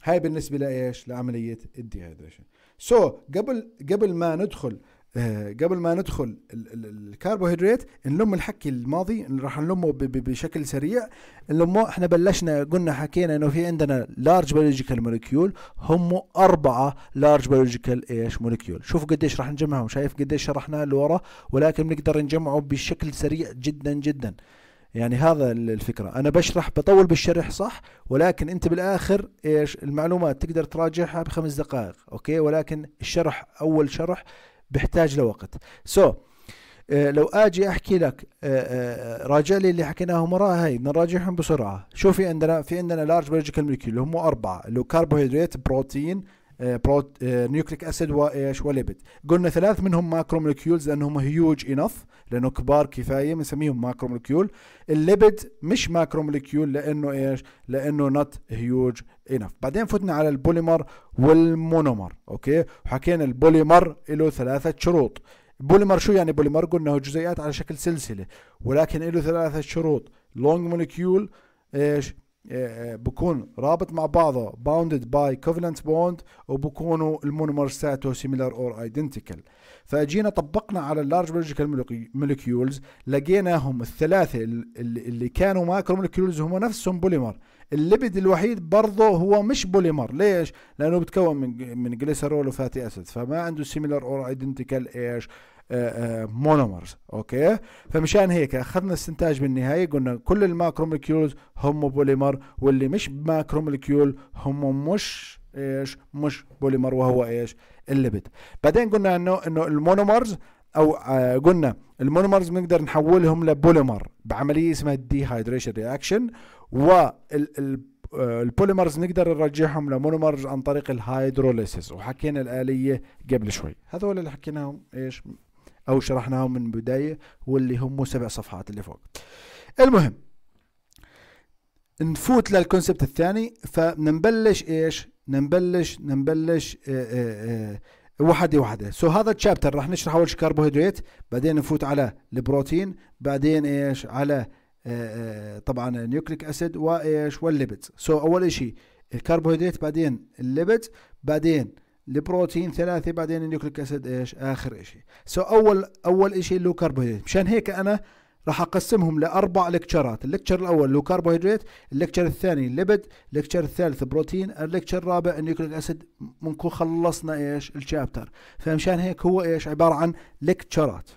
هاي بالنسبة لإيش؟ لعملية الديهايدريشن سو so, قبل قبل ما ندخل آه، قبل ما ندخل الكربوهيدرات نلم الحكي الماضي راح نلمه بشكل سريع نلمه احنا بلشنا قلنا حكينا انه في عندنا لارج بيولوجيكال مولكيول هم اربعه لارج بيولوجيكال ايش مولكيول شوف قديش راح نجمعهم شايف قديش شرحناه لورا ولكن بنقدر نجمعه بشكل سريع جدا جدا يعني هذا الفكرة أنا بشرح بطول بالشرح صح ولكن أنت بالآخر إيش المعلومات تقدر تراجعها بخمس دقائق أوكي ولكن الشرح أول شرح بيحتاج لوقت سو so, آه، لو اجي احكي لك آه، آه، راجع لي اللي حكيناه مره هاي نراجعهم بسرعه شو في عندنا في عندنا لارج بيولوجيكال مولكيول هم اربعه اللي هو كربوهيدرات بروتين بروت نيوكليك اسيد وايش وليبيد قلنا ثلاث منهم ماكرو مولكيولز لانهم هيوج انف لانه كبار كفايه بنسميهم ماكرو مولكيول الليبيد مش ماكرو مولكيول لانه ايش لانه نوت هيوج انف بعدين فتنا على البوليمر والمونومر اوكي وحكينا البوليمر له ثلاثه شروط بوليمر شو يعني بوليمر قلنا هو جزيئات على شكل سلسله ولكن له ثلاثه شروط لونج مولكيول ايش آه، آه، بكون رابط مع بعضه باوندد باي كوفلنت بوند وبكونوا المونومرز ساتو سيميلار اور ايدنتيكال فاجينا طبقنا على اللارج بيولوجيكال مولكيولز لقيناهم الثلاثه اللي كانوا ماكرو مولكيولز هم نفسهم بوليمر الليبيد الوحيد برضه هو مش بوليمر ليش لانه بتكون من من جليسرول وفاتي اسيد فما عنده سيميلار اور ايدنتيكال ايش مونومرز آه، آه، اوكي فمشان هيك اخذنا استنتاج بالنهايه قلنا كل الماكرومولكيولز هم بوليمر واللي مش ماكرومولكيول هم مش ايش مش بوليمر وهو ايش الليبيد بعدين قلنا انه انه المونومرز او آه، قلنا المونومرز بنقدر نحولهم لبوليمر بعمليه اسمها الدي هايدريشن رياكشن والبوليمرز نقدر نرجعهم لمونومرز عن طريق الهايدروليسيس وحكينا الاليه قبل شوي هذول اللي حكيناهم ايش او شرحناهم من البدايه واللي هم سبع صفحات اللي فوق المهم نفوت للكونسبت الثاني فنبلش ايش نبلش نبلش آه، آه، آه، واحدة واحدة وحده وحده سو so هذا الشابتر راح نشرح اول شيء كربوهيدرات بعدين نفوت على البروتين بعدين ايش على طبعا نيوكليك اسيد وايش والليبيدز سو so اول شيء الكربوهيدرات بعدين الليبيدز بعدين البروتين ثلاثه بعدين النيوكليك اسيد ايش اخر شيء سو so اول اول شيء اللي هو كربوهيدرات مشان هيك انا راح اقسمهم لاربع لكتشرات اللكتشر الاول اللي هو كربوهيدرات اللكتشر الثاني ليبد، اللكتشر الثالث بروتين اللكتشر الرابع النيوكليك اسيد بنكون خلصنا ايش الشابتر فمشان هيك هو ايش عباره عن لكتشرات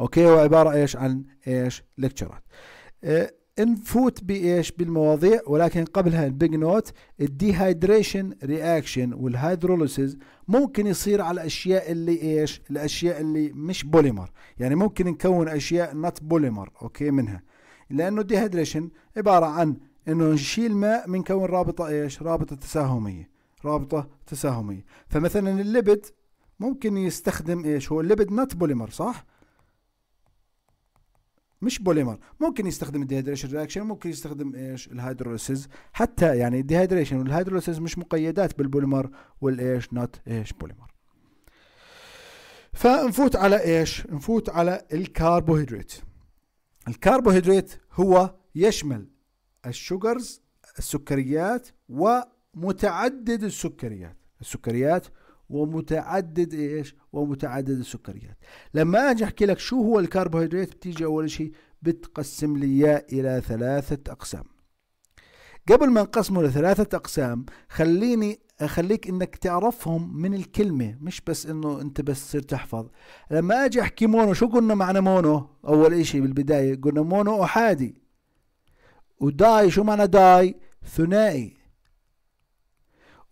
اوكي هو عباره ايش عن ايش لكتشرات إيه نفوت بايش بالمواضيع ولكن قبلها البيج نوت الديهايدريشن رياكشن والهيدروليسيز ممكن يصير على الاشياء اللي ايش الاشياء اللي مش بوليمر يعني ممكن نكون اشياء نت بوليمر اوكي منها لانه الديهايدريشن عباره عن انه نشيل ماء بنكون رابطه ايش رابطه تساهميه رابطه تساهميه فمثلا الليبد ممكن يستخدم ايش هو الليبد نت بوليمر صح مش بوليمر ممكن يستخدم الديهيدريشن رياكشن ممكن يستخدم ايش الهيدروليسيز حتى يعني الديهيدريشن والهيدروليسيز مش مقيدات بالبوليمر والايش نوت ايش بوليمر فنفوت على ايش نفوت على الكربوهيدرات الكربوهيدرات هو يشمل الشوجرز السكريات ومتعدد السكريات السكريات ومتعدد ايش ومتعدد السكريات لما اجي احكي لك شو هو الكربوهيدرات بتيجي اول شيء بتقسم لي اياه الى ثلاثه اقسام قبل ما نقسمه لثلاثه اقسام خليني اخليك انك تعرفهم من الكلمه مش بس انه انت بس تصير تحفظ لما اجي احكي مونو شو قلنا معنى مونو اول شيء بالبدايه قلنا مونو احادي وداي شو معنى داي ثنائي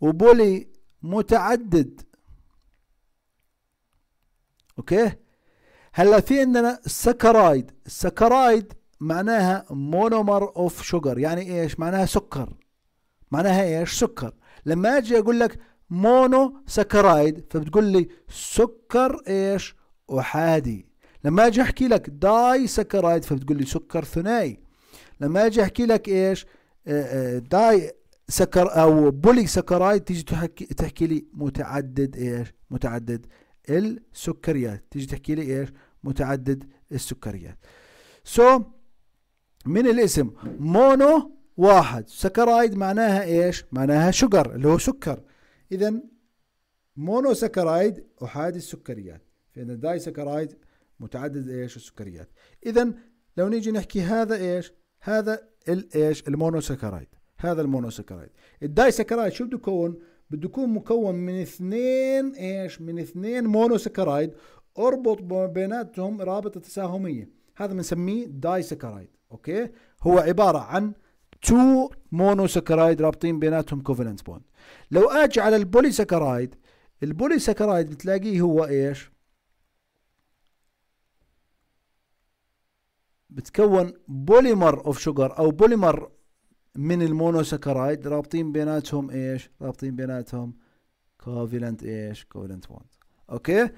وبولي متعدد اوكي هلا في عندنا السكرايد السكرايد معناها مونومر اوف شوجر يعني ايش معناها سكر معناها ايش سكر لما اجي اقول لك مونو سكرايد فبتقول لي سكر ايش احادي لما اجي احكي لك داي سكرايد فبتقول لي سكر ثنائي لما اجي احكي لك ايش داي آه، آه، سكر او بولي سكرايد تيجي تحكي تحكي لي متعدد ايش؟ متعدد السكريات، تيجي تحكي لي ايش؟ متعدد السكريات. سو so, من الاسم مونو واحد سكرايد معناها ايش؟ معناها شجر اللي هو سكر. اذا مونو سكرايد احادي السكريات، فان الداي سكرايد متعدد ايش؟ السكريات. اذا لو نيجي نحكي هذا ايش؟ هذا الايش؟ سكرايد. هذا المونوسكرايد الدايسكرايد شو بده يكون بده يكون مكون من اثنين ايش من اثنين مونوسكرايد اربط بيناتهم رابطه تساهميه هذا بنسميه دايسكرايد اوكي هو عباره عن تو مونوسكرايد رابطين بيناتهم كوفالنت بوند لو اجي على البوليسكرايد البوليسكرايد بتلاقيه هو ايش بتكون بوليمر اوف شوجر او بوليمر من المونوسكرايد رابطين بيناتهم ايش رابطين بيناتهم كوفيلنت ايش كوفيلنت بوند اوكي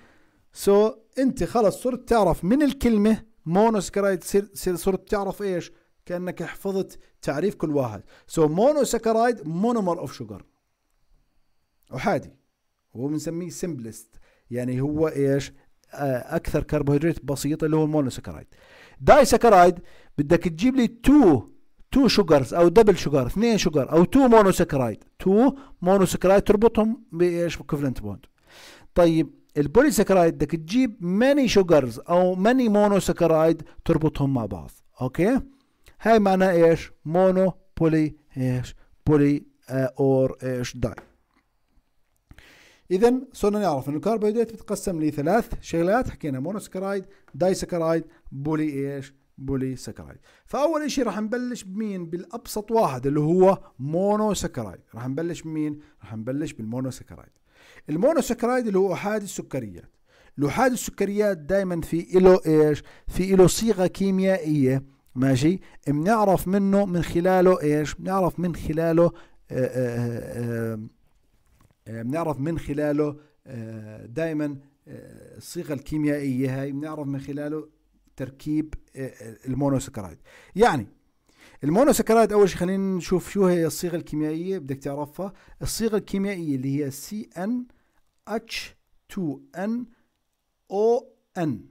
سو so, انت خلص صرت تعرف من الكلمه مونوسكرايد صرت تعرف ايش كانك حفظت تعريف كل واحد سو so, مونوسكرايد مونومر اوف شوجر احادي هو بنسميه سمبلست يعني هو ايش آه، اكثر كربوهيدرات بسيطه اللي هو المونوسكرايد سكرايد بدك تجيب لي تو تو شوجرز او دبل شوجر اثنين شوجر او تو مونوسكرايد تو مونوسكرايد تربطهم بايش كوفلنت بوند طيب البولي سكرايد بدك تجيب ماني شوجرز او ماني مونوسكرايد تربطهم مع بعض اوكي هاي معناها ايش مونو بولي ايش بولي آه اور ايش داي اذا صرنا نعرف ان الكربوهيدرات بتتقسم لثلاث شغلات حكينا مونوسكرايد دايسكرايد بولي ايش بولي سكرايد فاول شيء راح نبلش بمين بالابسط واحد اللي هو مونو سكرايد راح نبلش بمين راح نبلش بالمونو سكرايد المونو سكرايد اللي هو احاد السكريات الوحاد السكريات دائما في له ايش في له صيغه كيميائيه ماشي بنعرف منه من خلاله ايش بنعرف من خلاله بنعرف آه، آه، آه، من خلاله دائما الصيغه الكيميائيه هاي بنعرف من خلاله تركيب آه، آه، المونوسكرايد يعني المونوسكرايد اول شيء خلينا نشوف شو هي الصيغه الكيميائيه بدك تعرفها الصيغه الكيميائيه اللي هي سي ان اتش 2 ان او ان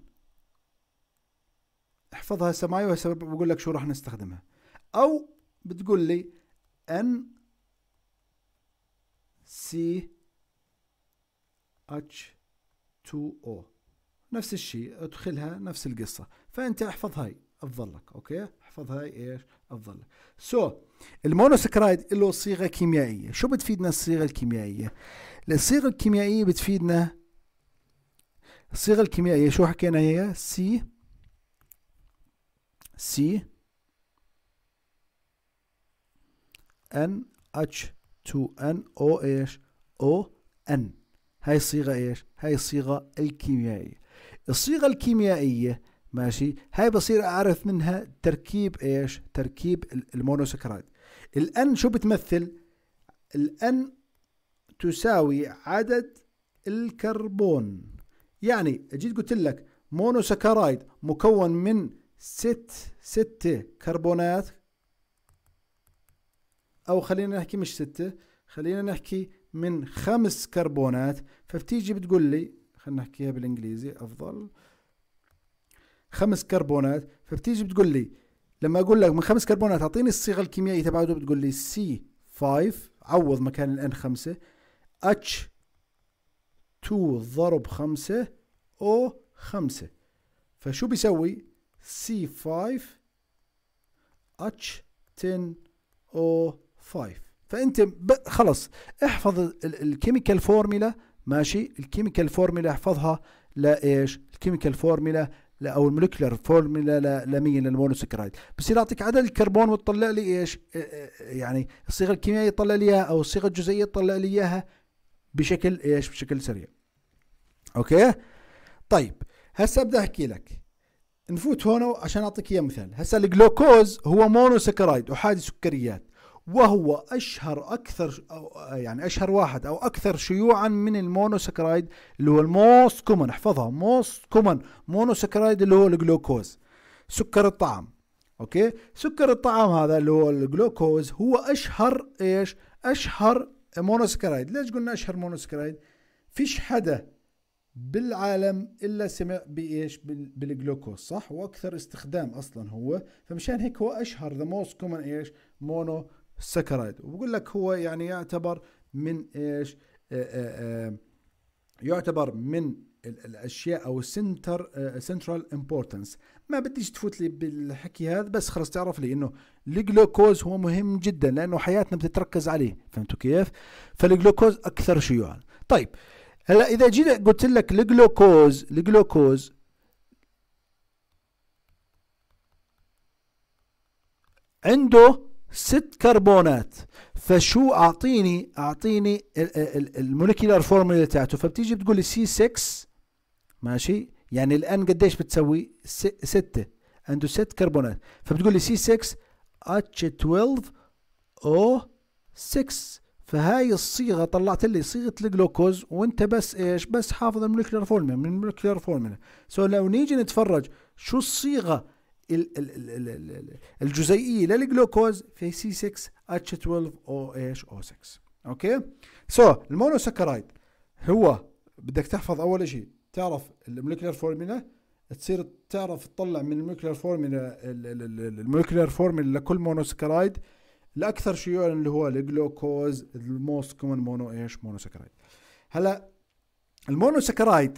احفظها هسه معي وهسه بقول لك شو راح نستخدمها او بتقول لي ان سي اتش 2 او نفس الشيء ادخلها نفس القصة فأنت احفظ هاي افضل لك اوكي احفظ هاي ايش افضل لك سو so, المونوسكرايد له صيغة كيميائية شو بتفيدنا الصيغة الكيميائية الصيغة الكيميائية بتفيدنا الصيغة الكيميائية شو حكينا هي سي سي ان اتش 2 ايش او ان هاي الصيغة ايش؟ هاي الصيغة الكيميائية الصيغة الكيميائية ماشي هاي بصير أعرف منها تركيب إيش تركيب المونوسكرايد الان شو بتمثل الان تساوي عدد الكربون يعني جيت قلت لك مونوسكرايد مكون من ست ستة كربونات أو خلينا نحكي مش ستة خلينا نحكي من خمس كربونات فبتيجي بتقول لي خلينا نحكيها بالانجليزي افضل خمس كربونات فبتيجي بتقول لي لما اقول لك من خمس كربونات اعطيني الصيغه الكيميائيه تبعته بتقول لي سي 5 عوض مكان ال ان 5 اتش 2 ضرب 5 او 5 فشو بيسوي سي 5 اتش 10 او 5 فانت خلص احفظ الكيميكال فورميلا ماشي الكيميكال فورميلا احفظها لايش الكيميكال فورميلا لا او المولكيولر فورميلا لمين للمونوسكرايد بصير اعطيك عدد الكربون وتطلع لي ايش إيه، إيه، إيه، يعني الصيغه الكيميائيه تطلع لي اياها او الصيغه الجزيئيه تطلع لي اياها بشكل ايش بشكل سريع اوكي طيب هسه بدي احكي لك نفوت هون عشان اعطيك اياه مثال هسه الجلوكوز هو مونوسكرايد احادي سكريات وهو اشهر اكثر آه، يعني اشهر واحد او اكثر شيوعا من المونوسكرايد اللي هو الموست كومن احفظها موست كومن مونوسكرايد اللي هو الجلوكوز سكر الطعام اوكي سكر الطعام هذا اللي هو الجلوكوز هو اشهر ايش اشهر مونوسكرايد ليش قلنا اشهر مونوسكرايد فيش حدا بالعالم الا سمع بايش بالجلوكوز صح واكثر استخدام اصلا هو فمشان هيك هو اشهر ذا موست كومن ايش مونو السكرايد وبقول لك هو يعني يعتبر من ايش آه، آه، آه، يعتبر من الاشياء او السنتر سنترال امبورتنس ما بديش تفوت لي بالحكي هذا بس خلص تعرف لي انه الجلوكوز هو مهم جدا لانه حياتنا بتتركز عليه فهمتوا كيف فالجلوكوز اكثر شيوعا طيب هلا اذا جينا قلت لك الجلوكوز الجلوكوز عنده ست كربونات فشو اعطيني اعطيني المولكيولار فورمولا تاعته فبتيجي بتقول لي سي 6 ماشي يعني الان قديش بتسوي ستة عنده ست كربونات فبتقول لي سي 6 اتش 12 او 6 فهاي الصيغه طلعت لي صيغه الجلوكوز وانت بس ايش بس حافظ المولكيولار فورمولا من المولكيولار فورمولا سو لو نيجي نتفرج شو الصيغه الجزيئيه للجلوكوز في سي 6 اتش 12 او اتش او 6 اوكي سو المونوسكرايد هو بدك تحفظ اول شيء تعرف المولكيولر فورمولا تصير تعرف تطلع من المولكيولر فورمولا المولكيولر فورمولا لكل مونوسكرايد الاكثر شيوعا يعني اللي هو الجلوكوز الموست كومن مونو ايش مونوسكرايد هلا المونوسكرايد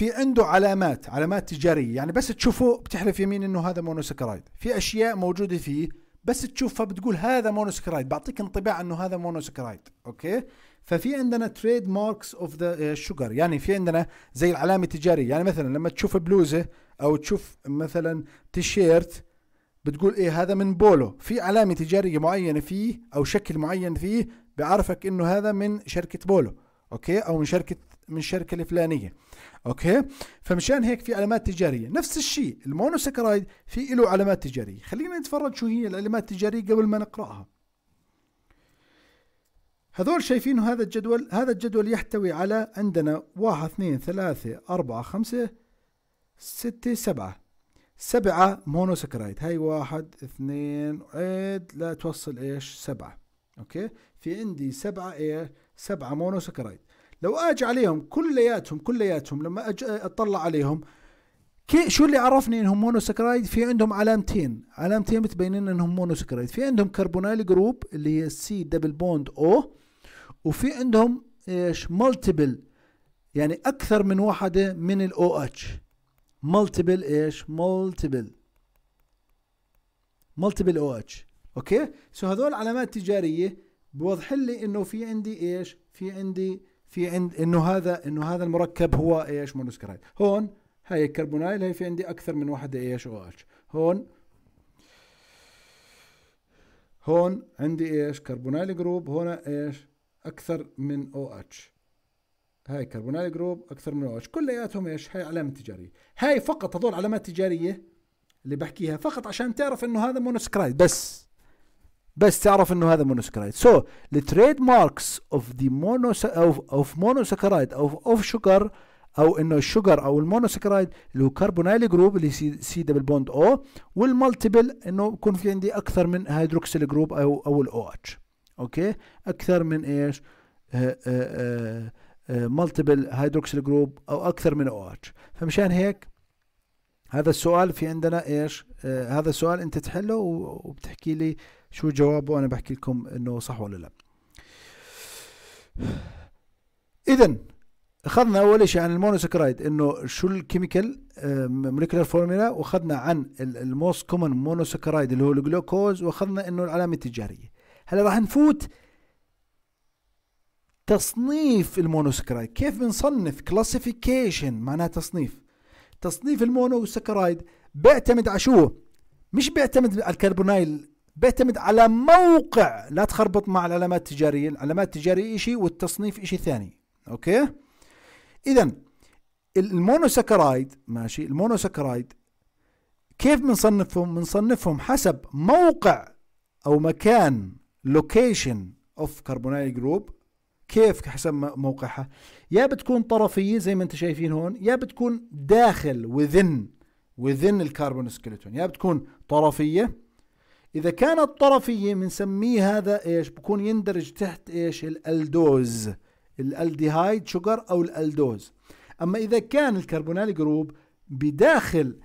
في عنده علامات علامات تجاريه يعني بس تشوفه بتحلف يمين انه هذا مونوسكرايد في اشياء موجوده فيه بس تشوفها بتقول هذا مونوسكرايد بعطيك انطباع انه هذا مونوسكرايد اوكي ففي عندنا تريد ماركس اوف ذا شوجر يعني في عندنا زي العلامه التجاريه يعني مثلا لما تشوف بلوزه او تشوف مثلا تيشيرت بتقول ايه هذا من بولو في علامه تجاريه معينه فيه او شكل معين فيه بعرفك انه هذا من شركه بولو اوكي او من شركه من الشركه الفلانيه اوكي فمشان هيك في علامات تجاريه نفس الشيء المونوسكرايد في له علامات تجاريه خلينا نتفرج شو هي العلامات التجاريه قبل ما نقراها هذول شايفين هذا الجدول هذا الجدول يحتوي على عندنا واحد اثنين ثلاثة أربعة خمسة ستة سبعة سبعة مونوسكرايد هاي واحد اثنين عيد لا توصل ايش سبعة اوكي في عندي سبعة ايه سبعة مونوسكرايد لو اجي عليهم كلياتهم كلياتهم لما اجي اطلع عليهم كي شو اللي عرفني انهم مونوسكرايد في عندهم علامتين علامتين لنا انهم مونوسكرايد في عندهم كربونال جروب اللي هي سي دبل بوند او وفي عندهم ايش مالتيبل يعني اكثر من واحده من الاو اتش مالتيبل ايش مالتيبل مالتيبل او اتش اوكي سو هذول علامات تجاريه بوضح لي انه في عندي ايش في عندي في عند انه هذا انه هذا المركب هو ايش مونوسكرايد هون هاي الكربونايل هي في عندي اكثر من وحده ايش او اتش هون هون عندي ايش كربونايل جروب هنا ايش اكثر من او اتش هاي كربونايل جروب اكثر من او اتش كلياتهم ايش هاي علامه تجاريه هاي فقط هذول علامات تجاريه اللي بحكيها فقط عشان تعرف انه هذا مونوسكرايد بس بس تعرف انه هذا مونوسكرايد سو التريد ماركس اوف ذا مونو اوف مونوسكرايد اوف اوف شوجر او انه الشوجر او المونوسكرايد اللي هو كربونايل جروب اللي سي, سي دبل بوند او والمالتيبل انه يكون في عندي اكثر من هيدروكسيل جروب او او الاو اتش اوكي اكثر من ايش مالتيبل هيدروكسيل جروب او اكثر من او اتش فمشان هيك هذا السؤال في عندنا ايش آه هذا السؤال انت تحله وبتحكي لي شو جوابه انا بحكي لكم انه صح ولا لا اذا اخذنا اول شيء عن المونوسكرايد انه شو الكيميكال موليكولار فورمولا واخذنا عن الموست كومن مونوسكرايد اللي هو الجلوكوز واخذنا انه العلامه التجاريه هلا راح نفوت تصنيف المونوسكرايد كيف بنصنف كلاسيفيكيشن معناها تصنيف تصنيف المونوسكرايد بيعتمد على شو مش بيعتمد على الكربونايل بيعتمد على موقع لا تخربط مع العلامات التجارية العلامات التجارية شيء والتصنيف شيء ثاني أوكي إذا المونوسكرايد ماشي المونوسكرايد كيف بنصنفهم بنصنفهم حسب موقع أو مكان لوكيشن اوف كربونايل جروب كيف حسب موقعها يا بتكون طرفيه زي ما انت شايفين هون يا بتكون داخل within within الكربون سكيلتون يا بتكون طرفيه إذا كانت طرفية بنسميه هذا إيش بكون يندرج تحت إيش الألدوز الألديهايد شوجر أو الألدوز أما إذا كان الكربونال جروب بداخل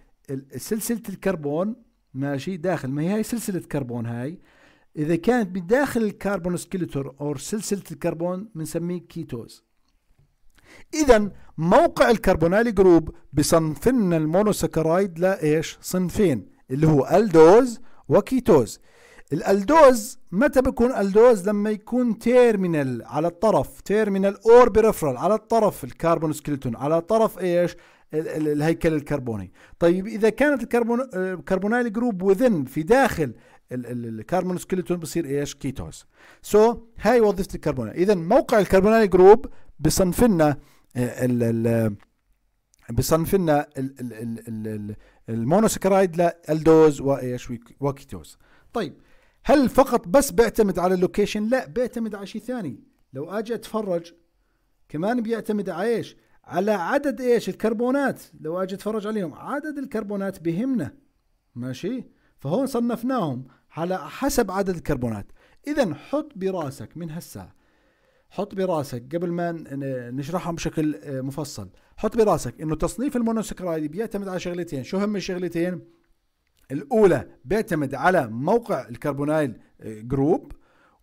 سلسلة الكربون ماشي داخل ما هي هاي سلسلة كربون هاي إذا كانت بداخل الكربون سكيلتور أو سلسلة الكربون بنسميه كيتوز إذا موقع الكربونالي جروب بصنف لنا المونوسكرايد لإيش؟ صنفين اللي هو ألدوز وكيتوز الالدوز متى بيكون الدوز لما يكون تيرمينال على الطرف تيرمينال اور بريفرال على الطرف الكربون سكلتون على طرف ايش الهيكل الكربوني طيب اذا كانت الكربون الكربونايل جروب وذن في داخل الكربون سكلتون بصير ايش كيتوز سو so, هاي وظيفه الكربون اذا موقع الكربونايل جروب بصنف لنا آه، بيصنف لنا المونوسكرايد لالدوز وايش وكيتوز طيب هل فقط بس بيعتمد على اللوكيشن لا بيعتمد على شيء ثاني لو اجي اتفرج كمان بيعتمد على ايش على عدد ايش الكربونات لو اجي اتفرج عليهم عدد الكربونات بهمنا ماشي فهون صنفناهم على حسب عدد الكربونات اذا حط براسك من هسه حط براسك قبل ما نشرحهم بشكل آه، مفصل حط براسك انه تصنيف المونوسكرايد بيعتمد على شغلتين شو هم الشغلتين الاولى بيعتمد على موقع الكربونايل آه، جروب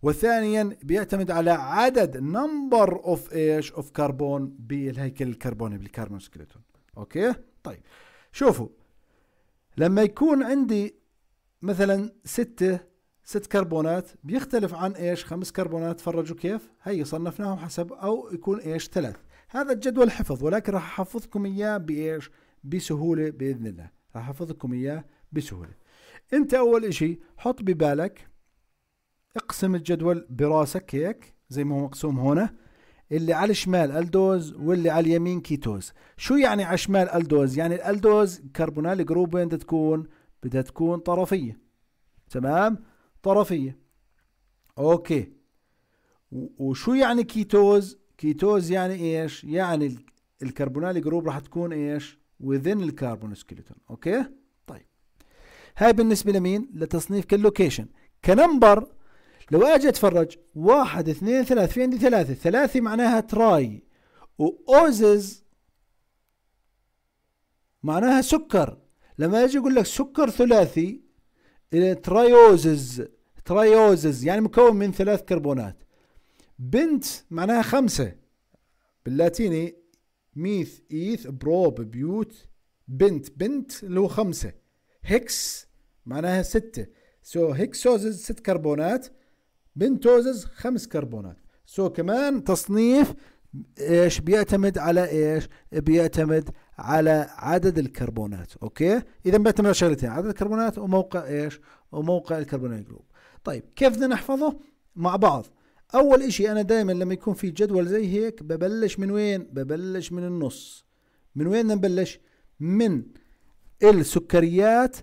وثانيا بيعتمد على عدد نمبر اوف ايش اوف كربون بالهيكل الكربوني بالكربون سكلتون اوكي طيب شوفوا لما يكون عندي مثلا ستة ست كربونات بيختلف عن ايش خمس كربونات فرجوا كيف هي صنفناهم حسب او يكون ايش ثلاث هذا الجدول حفظ ولكن راح احفظكم اياه بايش؟ بسهوله باذن الله، راح احفظكم اياه بسهوله. انت اول اشي حط ببالك اقسم الجدول براسك هيك زي ما هو مقسوم هنا اللي على الشمال الدوز واللي على اليمين كيتوز شو يعني على الشمال الدوز يعني الالدوز كربونال وين بدها تكون بدها تكون طرفيه تمام طرفيه اوكي وشو يعني كيتوز كيتوز يعني ايش يعني الكربونالي جروب راح تكون ايش within الكربون سكيلتون اوكي طيب هاي بالنسبه لمين لتصنيف كل لوكيشن كنمبر لو اجي اتفرج واحد اثنين ثلاث في عندي ثلاثة ثلاثة معناها تراي واوزز معناها سكر لما اجي اقول لك سكر ثلاثي ترايوزز ترايوزز يعني مكون من ثلاث كربونات بنت معناها خمسة باللاتيني ميث إيث بروب بيوت بنت بنت اللي هو خمسة هيكس معناها ستة سو so, هيكسوزز ست كربونات بنتوزز خمس كربونات سو so, كمان تصنيف ايش بيعتمد على ايش بيعتمد على عدد الكربونات اوكي اذا بيعتمد على شغلتين عدد الكربونات وموقع ايش وموقع الكربونات جروب طيب كيف بدنا نحفظه مع بعض اول اشي انا دائما لما يكون في جدول زي هيك ببلش من وين ببلش من النص من وين نبلش من السكريات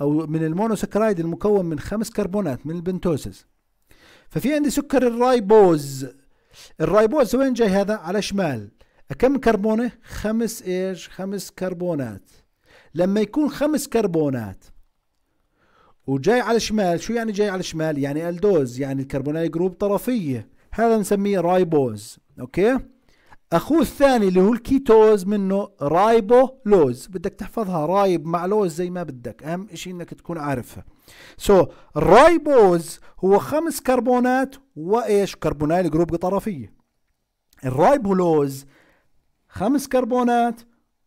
او من المونوسكرايد المكون من خمس كربونات من البنتوسز ففي عندي سكر الرايبوز الرايبوز وين جاي هذا على شمال كم كربونه خمس ايش خمس كربونات لما يكون خمس كربونات وجاي على الشمال شو يعني جاي على الشمال يعني الدوز يعني الكربوناي جروب طرفيه هذا بنسميه رايبوز اوكي اخوه الثاني اللي هو الكيتوز منه رايبولوز بدك تحفظها رايب مع لوز زي ما بدك اهم شيء انك تكون عارفها سو so, الرايبوز هو خمس كربونات وايش كربونايل جروب طرفيه الرايبولوز خمس كربونات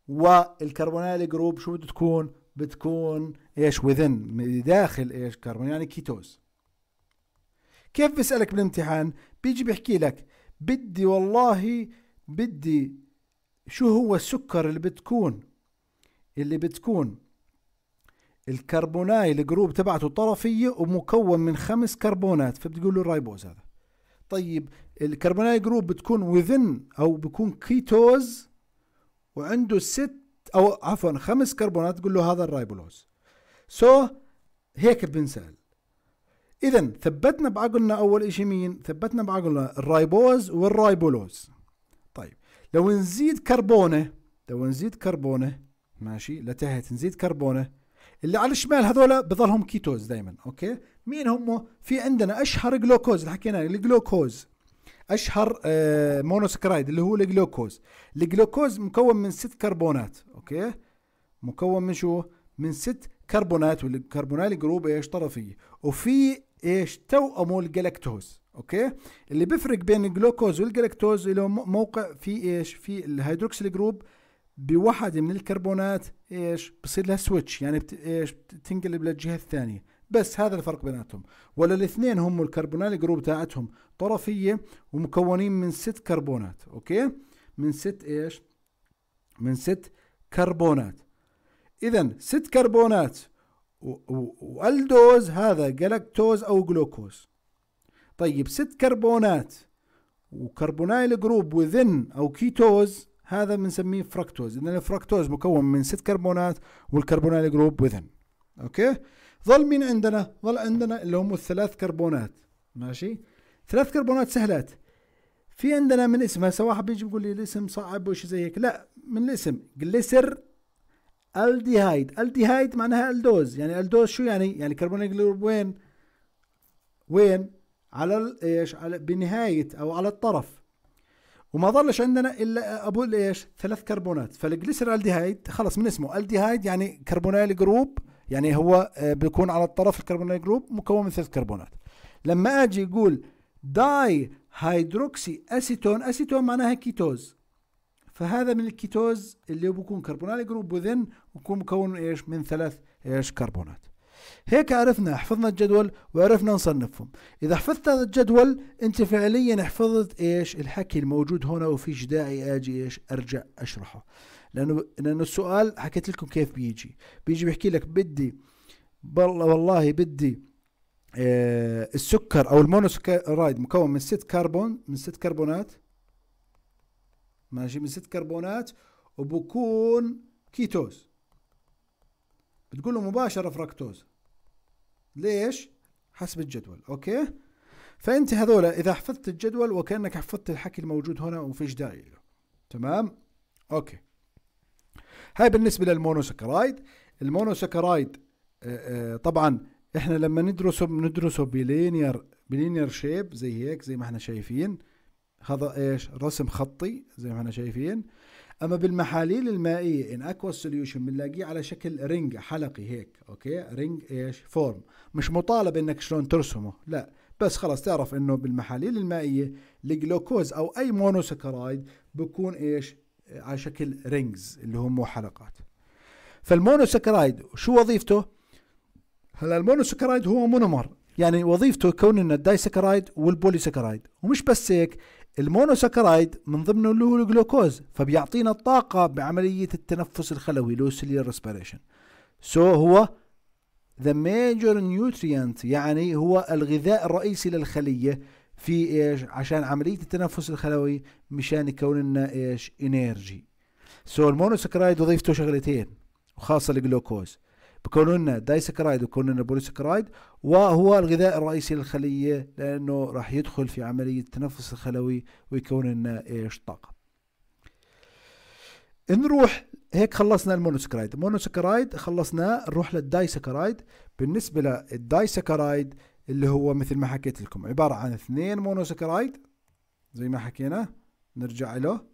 والكربونايل جروب شو بده تكون بتكون ايش وذن داخل ايش كربون يعني كيتوز كيف بيسألك بالامتحان بيجي بيحكي لك بدي والله بدي شو هو السكر اللي بتكون اللي بتكون الكربوناي الجروب تبعته طرفية ومكون من خمس كربونات فبتقول له الرايبوز هذا طيب الكربوناي جروب بتكون وذن او بكون كيتوز وعنده ست او عفوا خمس كربونات تقول له هذا الرايبولوز سو so, هيك بنسال اذا ثبتنا بعقلنا اول شيء مين ثبتنا بعقلنا الرايبوز والرايبولوز طيب لو نزيد كربونه لو نزيد كربونه ماشي لتحت نزيد كربونه اللي على الشمال هذول بضلهم كيتوز دائما اوكي مين هم في عندنا اشهر جلوكوز اللي حكينا الجلوكوز اشهر آه، مونوسكرايد اللي هو الجلوكوز الجلوكوز مكون من ست كربونات اوكي مكون من شو من ست كربونات والكربونالي جروب ايش طرفيه وفي ايش توأمه الجلاكتوز اوكي اللي بيفرق بين الجلوكوز والجلاكتوز له موقع في ايش في الهيدروكسيل جروب بواحد من الكربونات ايش بصير لها سويتش يعني بت ايش بتنقلب للجهه الثانيه بس هذا الفرق بيناتهم ولا الاثنين هم الكربونال جروب تاعتهم طرفيه ومكونين من ست كربونات اوكي من ست ايش من ست كربونات إذا ست كربونات والدوز هذا جلاكتوز أو جلوكوز طيب ست كربونات وكربونايل جروب وذن أو كيتوز هذا بنسميه فركتوز لان الفركتوز مكون من ست كربونات والكربونايل جروب وذن أوكي ظل مين عندنا ظل عندنا اللي هم الثلاث كربونات ماشي ثلاث كربونات سهلات في عندنا من اسمها سواء واحد بيجي بيقول لي الاسم صعب وش زي هيك لا من الاسم جليسر الديهايد الديهايد معناها الدوز يعني الدوز شو يعني يعني كربون جروب وين وين على ايش على بنهايه او على الطرف وما ظلش عندنا الا ابو الايش ثلاث كربونات فالجليسر خلص من اسمه الديهايد يعني كربونيل جروب يعني هو آه، بيكون على الطرف الكربونيل جروب مكون من ثلاث كربونات لما اجي اقول داي هيدروكسي اسيتون اسيتون معناها كيتوز فهذا من الكيتوز اللي هو بيكون كربونال جروب وذن بيكون مكون ايش من ثلاث ايش كربونات هيك عرفنا حفظنا الجدول وعرفنا نصنفهم اذا حفظت هذا الجدول انت فعليا حفظت ايش الحكي الموجود هنا وفيش داعي اجي ايش ارجع اشرحه لانه لانه السؤال حكيت لكم كيف بيجي بيجي بيحكي لك بدي والله بدي آه، السكر او المونوسكرايد مكون من ست كربون من ست كربونات ماشي من ست كربونات وبكون كيتوز بتقول له مباشرة فركتوز ليش؟ حسب الجدول اوكي فانت هذول اذا حفظت الجدول وكانك حفظت الحكي الموجود هنا فيش داعي له تمام اوكي هاي بالنسبه للمونوسكرايد المونوسكرايد آه، آه، طبعا احنا لما ندرسه بندرسه بلينير بلينير شيب زي هيك زي ما احنا شايفين هذا ايش رسم خطي زي ما احنا شايفين اما بالمحاليل المائيه ان اكوا سوليوشن بنلاقيه على شكل رنج حلقي هيك اوكي رنج ايش فورم مش مطالب انك شلون ترسمه لا بس خلاص تعرف انه بالمحاليل المائيه الجلوكوز او اي مونوسكرايد بكون ايش على شكل رينجز اللي هم حلقات فالمونوسكرايد شو وظيفته هلا المونوسكرايد هو مونومر يعني وظيفته كون انه الدايسكرايد والبوليسكرايد ومش بس هيك المونوسكرايد من ضمنه اللي هو الجلوكوز فبيعطينا الطاقة بعملية التنفس الخلوي اللي هو ريسبيريشن سو هو ذا ميجر نيوتريانت يعني هو الغذاء الرئيسي للخلية في ايش عشان عملية التنفس الخلوي مشان يكون لنا ايش انرجي سو سكرايد وظيفته شغلتين وخاصة الجلوكوز بكونون دايسكرايد وكونون بوليسكرايد وهو الغذاء الرئيسي للخلية لأنه راح يدخل في عملية التنفس الخلوي ويكون لنا إيش طاقة نروح هيك خلصنا المونوسكرايد المونوسكرايد خلصناه نروح للدايسكرايد بالنسبة للدايسكرايد اللي هو مثل ما حكيت لكم عبارة عن اثنين مونوسكرايد زي ما حكينا نرجع له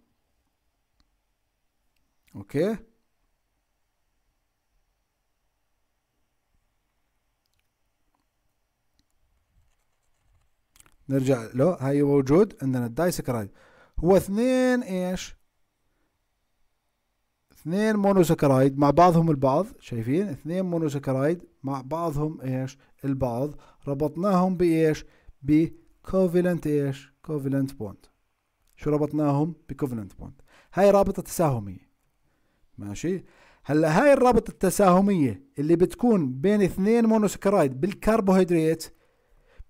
اوكي نرجع له هاي موجود عندنا الدايسكرايد هو اثنين ايش اثنين مونوسكرايد مع بعضهم البعض شايفين اثنين مونوسكرايد مع بعضهم ايش البعض ربطناهم بايش بكوفيلنت ايش كوفيلنت بوند شو ربطناهم بكوفيلنت بوند هاي رابطة تساهمية ماشي هلا هاي الرابطة التساهمية اللي بتكون بين اثنين مونوسكرايد بالكربوهيدرات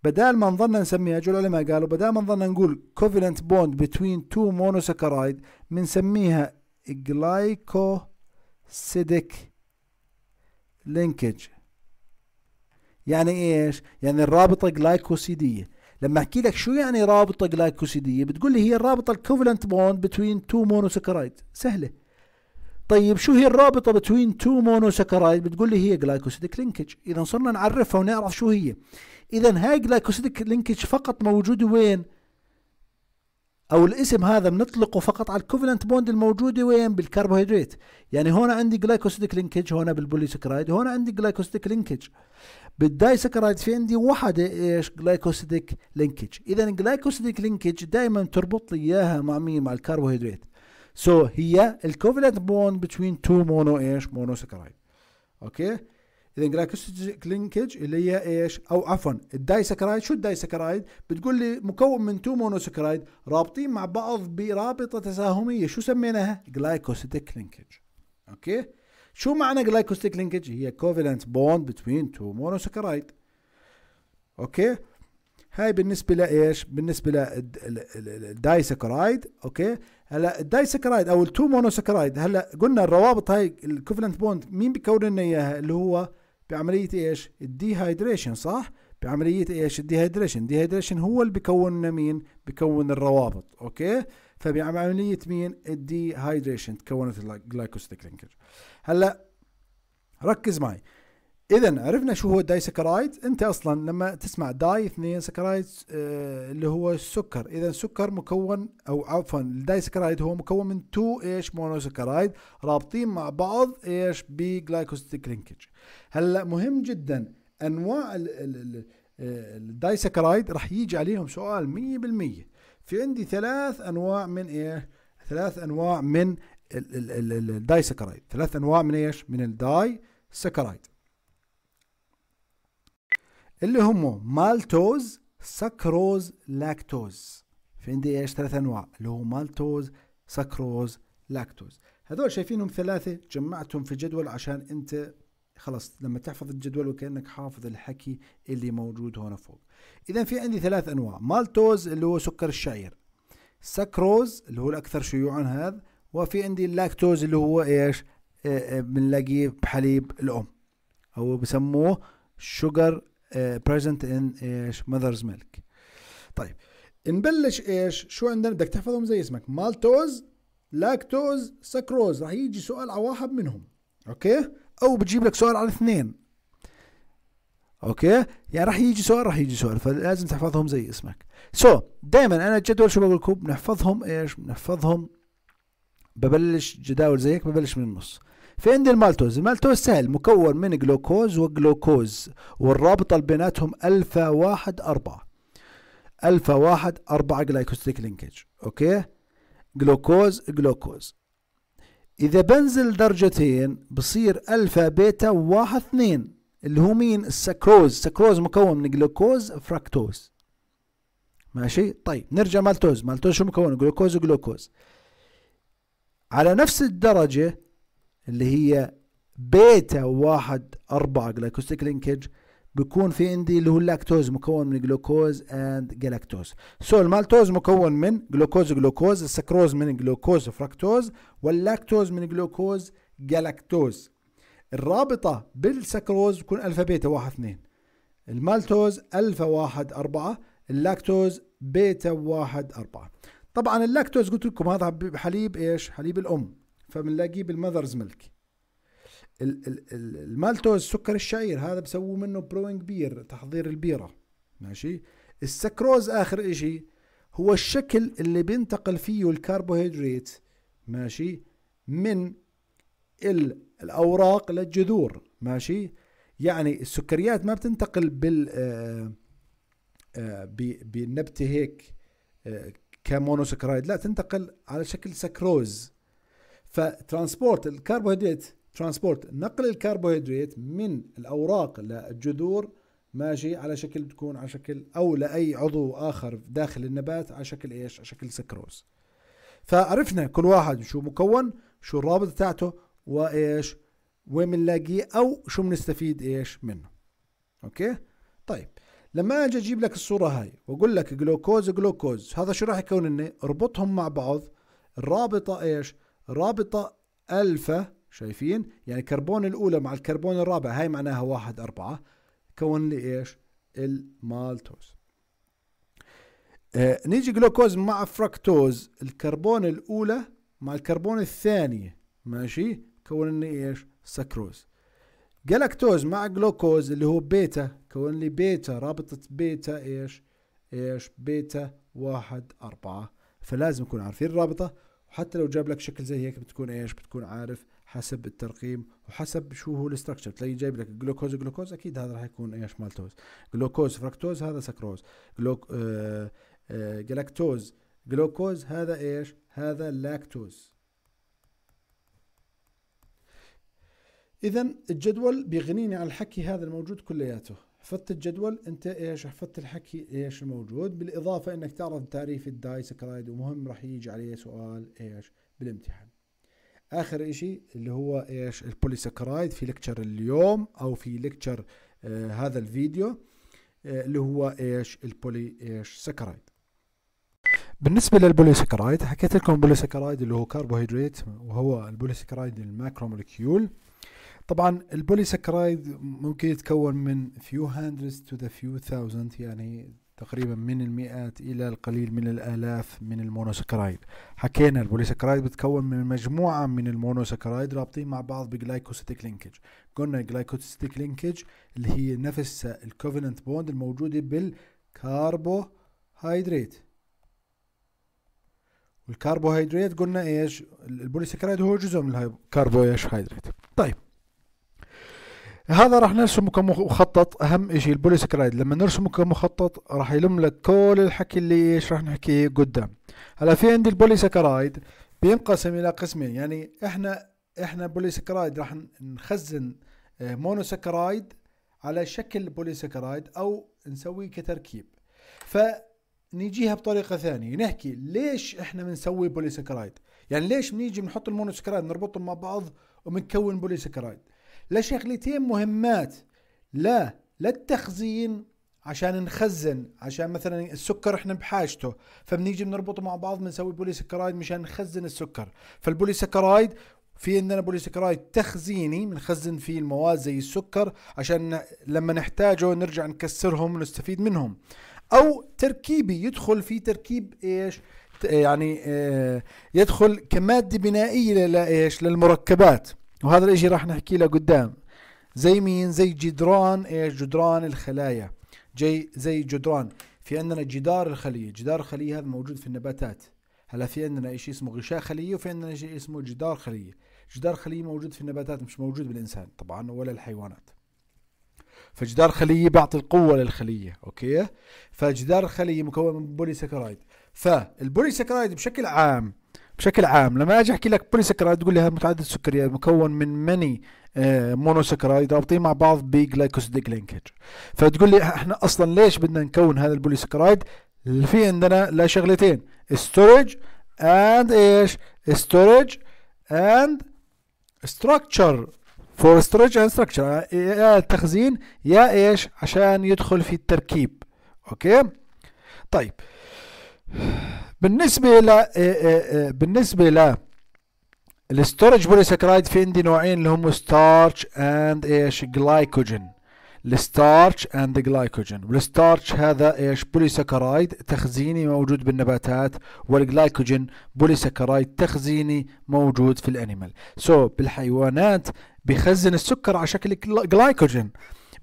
بدال ما نظن نسميها جو العلماء قالوا بدال ما نظن نقول كوفيلنت بوند بتوين تو مونوسكرايد بنسميها جلايكوسيديك لينكج يعني ايش؟ يعني الرابطة جلايكوسيدية لما احكي لك شو يعني رابطة جلايكوسيدية بتقول لي هي الرابطة الكوفلنت بوند بتوين تو مونوسكرايد سهلة طيب شو هي الرابطه بتوين مونو مونوسكرايد بتقول لي هي جلايكوسيديك لينكج اذا صرنا نعرفها ونعرف شو هي اذا هاي جلايكوسيديك لينكج فقط موجوده وين او الاسم هذا بنطلقه فقط على الكوفلنت بوند الموجوده وين بالكربوهيدرات يعني هون عندي جلايكوسيديك لينكج هون بالبوليسكرايد هون عندي جلايكوسيديك لينكج بالدايسكرايد في عندي وحده ايش جلايكوسيديك لينكج اذا الجلايكوسيديك لينكج دائما تربط لي اياها مع مين مع الكربوهيدرات سو so هي الكوفلنت بون بتوين تو مونو ايش مونو سكرايد اوكي اذا لينكج اللي هي ايش او عفوا الداي سكرايد شو الداي سكرايد بتقول لي مكون من تو مونو سكرايد رابطين مع بعض برابطه تساهميه شو سميناها جلايكوسيتيك لينكج اوكي شو معنى جلايكوستيك لينكج هي كوفالنت بوند بتوين تو مونوسكرايد اوكي هاي بالنسبه لايش بالنسبه للدايسكرايد اوكي هلا الدايسكرايد او التو مونوسكرايد هلا قلنا الروابط هاي الكوفلنت بوند مين بيكون لنا اياها اللي هو بعمليه ايش الديهايدريشن صح بعمليه ايش الديهايدريشن الديهايدريشن هو اللي بيكون لنا مين بيكون الروابط اوكي فبعمليه مين الديهايدريشن تكونت الجلايكوستيك لينكج هلا ركز معي اذا عرفنا شو هو الداي سكرايد انت اصلا لما تسمع داي اثنين سكرايد آه اللي هو السكر اذا السكر مكون او عفوا الداي سكرايد هو مكون من تو ايش مونو سكرايد رابطين مع بعض ايش بجلايكوستيك لينكج هلا مهم جدا انواع الداي سكرايد راح يجي عليهم سؤال 100% في عندي ثلاث انواع من ايه ثلاث انواع من الداي سكرايد ثلاث انواع من ايش من الداي سكرايد اللي هم مالتوز سكروز لاكتوز في عندي ايش ثلاث انواع اللي هو مالتوز سكروز لاكتوز هذول شايفينهم ثلاثه جمعتهم في جدول عشان انت خلاص لما تحفظ الجدول وكانك حافظ الحكي اللي موجود هون فوق اذا في عندي ثلاث انواع مالتوز اللي هو سكر الشعير سكروز اللي هو الاكثر شيوعا هذا وفي عندي اللاكتوز اللي هو ايش آه، آه، بنلاقيه بحليب الام او بسموه شوجر آه، present in ايش mother's milk طيب نبلش ايش شو عندنا بدك تحفظهم زي اسمك مالتوز لاكتوز سكروز راح يجي سؤال على واحد منهم اوكي او بجيب لك سؤال على اثنين اوكي يعني راح يجي سؤال راح يجي سؤال فلازم تحفظهم زي اسمك سو so, دائما انا الجدول شو بقول لكم بنحفظهم ايش بنحفظهم ببلش جداول زيك ببلش من النص في عندي المالتوز المالتوز سهل مكون من جلوكوز وجلوكوز والرابطة بيناتهم ألفا واحد أربعة ألفا واحد أربعة جلايكوستيك لينكج أوكي جلوكوز جلوكوز إذا بنزل درجتين بصير ألفا بيتا واحد اثنين اللي هو مين السكروز السكروز مكون من جلوكوز فراكتوز ماشي طيب نرجع مالتوز مالتوز شو مكون جلوكوز وجلوكوز على نفس الدرجة اللي هي بيتا واحد أربعة جلايكوستيك لينكج بيكون في عندي اللي هو اللاكتوز مكون من جلوكوز اند جلاكتوز سو المالتوز مكون من جلوكوز جلوكوز السكروز من جلوكوز فركتوز واللاكتوز من جلوكوز جلاكتوز الرابطة بالسكروز تكون ألفا بيتا واحد اثنين المالتوز ألفا واحد أربعة اللاكتوز بيتا واحد أربعة طبعا اللاكتوز قلت لكم هذا حليب إيش حليب الأم فبنلاقيه بالمذرز ميلك المالتوز سكر الشعير هذا بسووا منه بروينج بير تحضير البيرة ماشي السكروز آخر شيء هو الشكل اللي بينتقل فيه الكربوهيدرات ماشي من الأوراق للجذور ماشي يعني السكريات ما بتنتقل بال آه، آه، بالنبتة هيك آه، كمونوسكرايد لا تنتقل على شكل سكروز فترانسبورت الكربوهيدرات ترانسبورت نقل الكربوهيدرات من الاوراق للجذور ماشي على شكل بتكون على شكل او لاي عضو اخر داخل النبات على شكل ايش؟ على شكل سكروز. فعرفنا كل واحد شو مكون، شو الرابط تاعته وايش؟ وين بنلاقيه او شو بنستفيد ايش منه. اوكي؟ طيب لما اجي اجيب لك الصوره هاي واقول لك جلوكوز جلوكوز هذا شو راح يكون لنا؟ اربطهم مع بعض الرابطه ايش؟ رابطة ألفا شايفين يعني كربون الأولى مع الكربون الرابع هاي معناها واحد أربعة كون لي إيش المالتوز آه نيجي جلوكوز مع فركتوز الكربون الأولى مع الكربون الثانية ماشي كون لي إيش سكروز جلاكتوز مع جلوكوز اللي هو بيتا كون لي بيتا رابطة بيتا إيش إيش بيتا واحد أربعة فلازم نكون عارفين الرابطة حتى لو جاب لك شكل زي هيك بتكون ايش بتكون عارف حسب الترقيم وحسب شو هو الاستراكشر تلاقي جايب لك جلوكوز جلوكوز اكيد هذا راح يكون ايش مالتوز جلوكوز فركتوز هذا سكروز جلوك آه آه جلاكتوز جلوكوز هذا ايش هذا لاكتوز اذا الجدول بيغنيني عن الحكي هذا الموجود كلياته حفظت الجدول انت ايش حفظت الحكي ايش الموجود بالاضافه انك تعرف تعريف سكرايد ومهم راح يجي عليه سؤال ايش بالامتحان اخر اشي اللي هو ايش البوليسكرايد في لكتشر اليوم او في لكتشر آه هذا الفيديو آه اللي هو ايش البولي ايش سكرايد بالنسبه للبوليسكرايد حكيت لكم البوليسكرايد اللي هو كربوهيدرات وهو البوليسكرايد موليكيول طبعا البوليسكرايد ممكن يتكون من فيو هاندرز تو ذا فيو ثاوزند يعني تقريبا من المئات الى القليل من الالاف من المونوسكرايد حكينا البوليسكرايد بتكون من مجموعه من المونوسكرايد رابطين مع بعض بجلايكوستيك لينكج قلنا الجلايكوستيك لينكج اللي هي نفس الكوفيننت بوند الموجوده بالكربوهيدرات والكربوهيدرات قلنا ايش البوليسكرايد هو جزء من الكربوهيدرات طيب هذا راح نرسمه كمخطط اهم شيء البوليسكرايد لما نرسمه كمخطط راح يلم لك كل الحكي اللي ايش راح نحكيه قدام هلا في عندي البوليسكرايد بينقسم الى قسمين يعني احنا احنا بوليسكرايد راح نخزن آه، مونوسكرايد على شكل بوليسكرايد او نسويه كتركيب فنيجيها بطريقه ثانيه نحكي ليش احنا بنسوي بوليسكرايد يعني ليش بنيجي بنحط المونوسكرايد نربطهم مع بعض وبنكون بوليسكرايد لشغلتين مهمات لا للتخزين عشان نخزن عشان مثلا السكر احنا بحاجته فبنيجي بنربطه مع بعض بنسوي بوليسكرايد مشان نخزن السكر فالبوليسكرايد في عندنا بوليسكرايد تخزيني بنخزن فيه المواد زي السكر عشان لما نحتاجه نرجع نكسرهم ونستفيد منهم او تركيبي يدخل في تركيب ايش يعني آه، يدخل كماده بنائيه لايش للمركبات وهذا الاشي راح نحكي له قدام زي مين زي جدران ايش جدران الخلايا جي زي جدران في عندنا جدار الخليه جدار الخليه هذا موجود في النباتات هلا في عندنا شيء اسمه غشاء خليه وفي عندنا شيء اسمه جدار خليه جدار خليه موجود في النباتات مش موجود بالانسان طبعا ولا الحيوانات فجدار خليه بيعطي القوه للخليه اوكي فجدار الخليه مكون من فالبولي فالبوليساكرايد بشكل عام بشكل عام لما اجي احكي لك بولي سكرايد تقول لي هذا متعدد السكريات مكون من ماني مونو سكرايد رابطين مع بعض بجلايكوسيديك لينكج فتقول لي احنا اصلا ليش بدنا نكون هذا البولي اللي في عندنا لا شغلتين ستورج اند ايش ستورج اند ستراكشر فور ستورج اند ستراكشر يا التخزين يا ايش عشان يدخل في التركيب اوكي طيب بالنسبة ل إيه، إيه، إيه، بالنسبة ل الستورج بوليسكرايد في عندي نوعين اللي هم ستارش اند ايش جلايكوجين الستارش اند جلايكوجين والستارش هذا ايش بوليسكرايد تخزيني موجود بالنباتات والجلايكوجين بوليسكرايد تخزيني موجود في الانيمال سو so, بالحيوانات بيخزن السكر على شكل جلايكوجين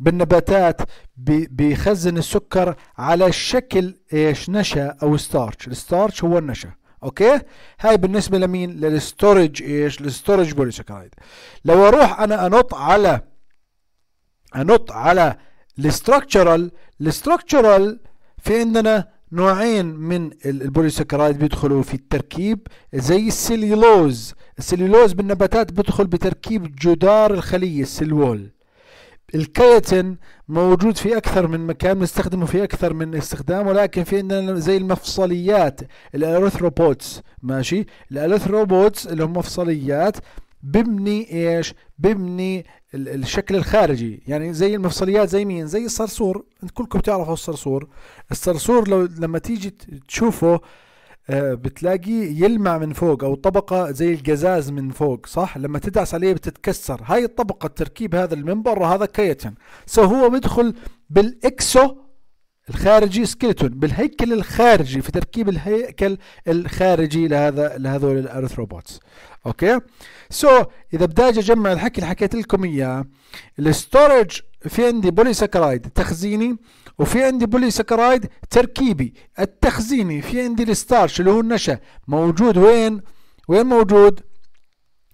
بالنباتات بيخزن السكر على شكل ايش نشا او ستارتش الستارتش هو النشا اوكي هاي بالنسبه لمين للستورج ايش الستورج بوليسكرايد لو اروح انا انط على انط على الستركتشرال الستركتشرال في عندنا نوعين من البوليسكرايد بيدخلوا في التركيب زي السليلوز السليلوز بالنباتات بيدخل بتركيب جدار الخليه السلول الكياتين موجود في أكثر من مكان بنستخدمه في أكثر من استخدام ولكن في عندنا زي المفصليات الاريثروبوتس ماشي الاريثروبوتس اللي هم مفصليات ببني ايش؟ ببني الشكل الخارجي يعني زي المفصليات زي مين؟ زي الصرصور انت كلكم بتعرفوا الصرصور الصرصور لو لما تيجي تشوفه آه، بتلاقيه يلمع من فوق او طبقه زي القزاز من فوق صح لما تدعس عليه بتتكسر هاي الطبقه تركيب هذا المنبر وهذا كيتن سو هو بيدخل بالاكسو الخارجي سكيلتون بالهيكل الخارجي في تركيب الهيكل الخارجي لهذا لهذول الارثروبوتس اوكي سو so, اذا بدي اجي اجمع الحكي اللي حكيت لكم اياه الستورج في عندي بولي سكرايد تخزيني وفي عندي بولي سكرايد تركيبي التخزيني في عندي الستارش اللي هو النشا موجود وين وين موجود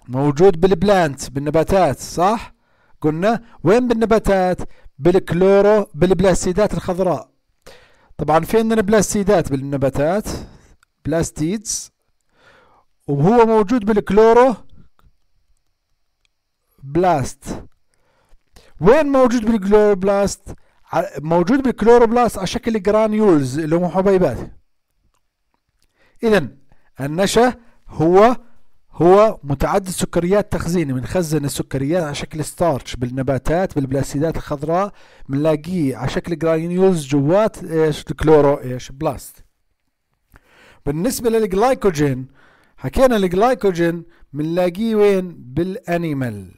موجود بالبلانت بالنباتات صح قلنا وين بالنباتات بالكلورو بالبلاستيدات الخضراء طبعا في عندنا بلاستيدات بالنباتات بلاستيدز وهو موجود بالكلورو بلاست وين موجود بالكلوروبلاست موجود بالكلوروبلاست على شكل جرانيولز اللي هم حبيبات اذا النشا هو هو متعدد سكريات تخزيني بنخزن السكريات على شكل ستارتش بالنباتات بالبلاستيدات الخضراء بنلاقيه على شكل جرانيولز جوات ايش الكلورو ايش بلاست بالنسبة للجلايكوجين حكينا الجلايكوجين بنلاقيه وين بالانيمال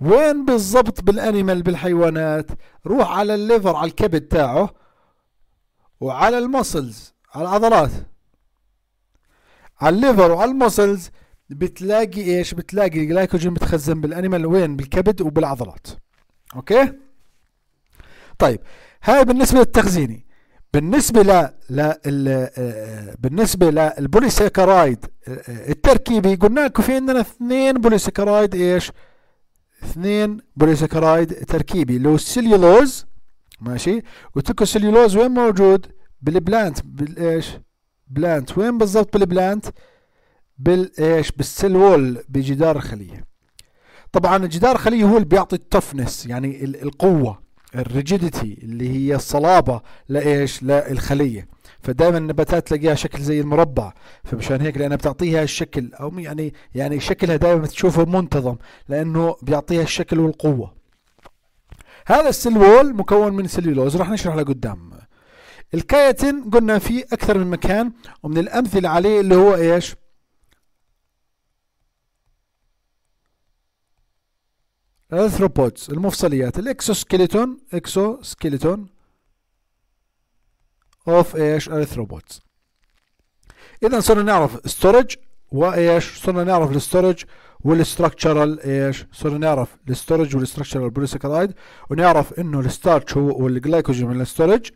وين بالضبط بالانيمال بالحيوانات روح على الليفر على الكبد تاعه وعلى المسلز على العضلات على الليفر وعلى المسلز بتلاقي ايش بتلاقي الجلايكوجين متخزن بالانيمال وين بالكبد وبالعضلات اوكي طيب هاي بالنسبه للتخزيني بالنسبه ل ل آه، بالنسبه للبوليسكرايد آه، آه، التركيبي قلنا لكم في عندنا اثنين بوليسكرايد ايش اثنين بوليسكرايد تركيبي اللي هو السليولوز ماشي قلت لكم السليولوز وين موجود بالبلانت بالايش بلانت وين بالضبط بالبلانت بالايش بالسيل وول بجدار الخليه طبعا الجدار الخليه هو اللي بيعطي التفنس يعني القوه الريجيديتي اللي هي الصلابه لايش للخليه فدائما النباتات تلاقيها شكل زي المربع فمشان هيك لانها بتعطيها الشكل او يعني يعني شكلها دائما تشوفه منتظم لانه بيعطيها الشكل والقوه هذا السلول مكون من سليولوز راح نشرح لقدام الكايتين قلنا في أكثر من مكان ومن الأمثلة عليه اللي هو إيش الارثروبودز المفصليات الاكسوسكيلتون اكسوسكيلتون اوف ايش الارثروبودز اذا صرنا نعرف ستورج وايش صرنا نعرف الستورج والستركتشرال ايش صرنا نعرف الستورج والستركتشرال بوليسكرايد ونعرف انه الستارتش هو والجلايكوجين من الستورج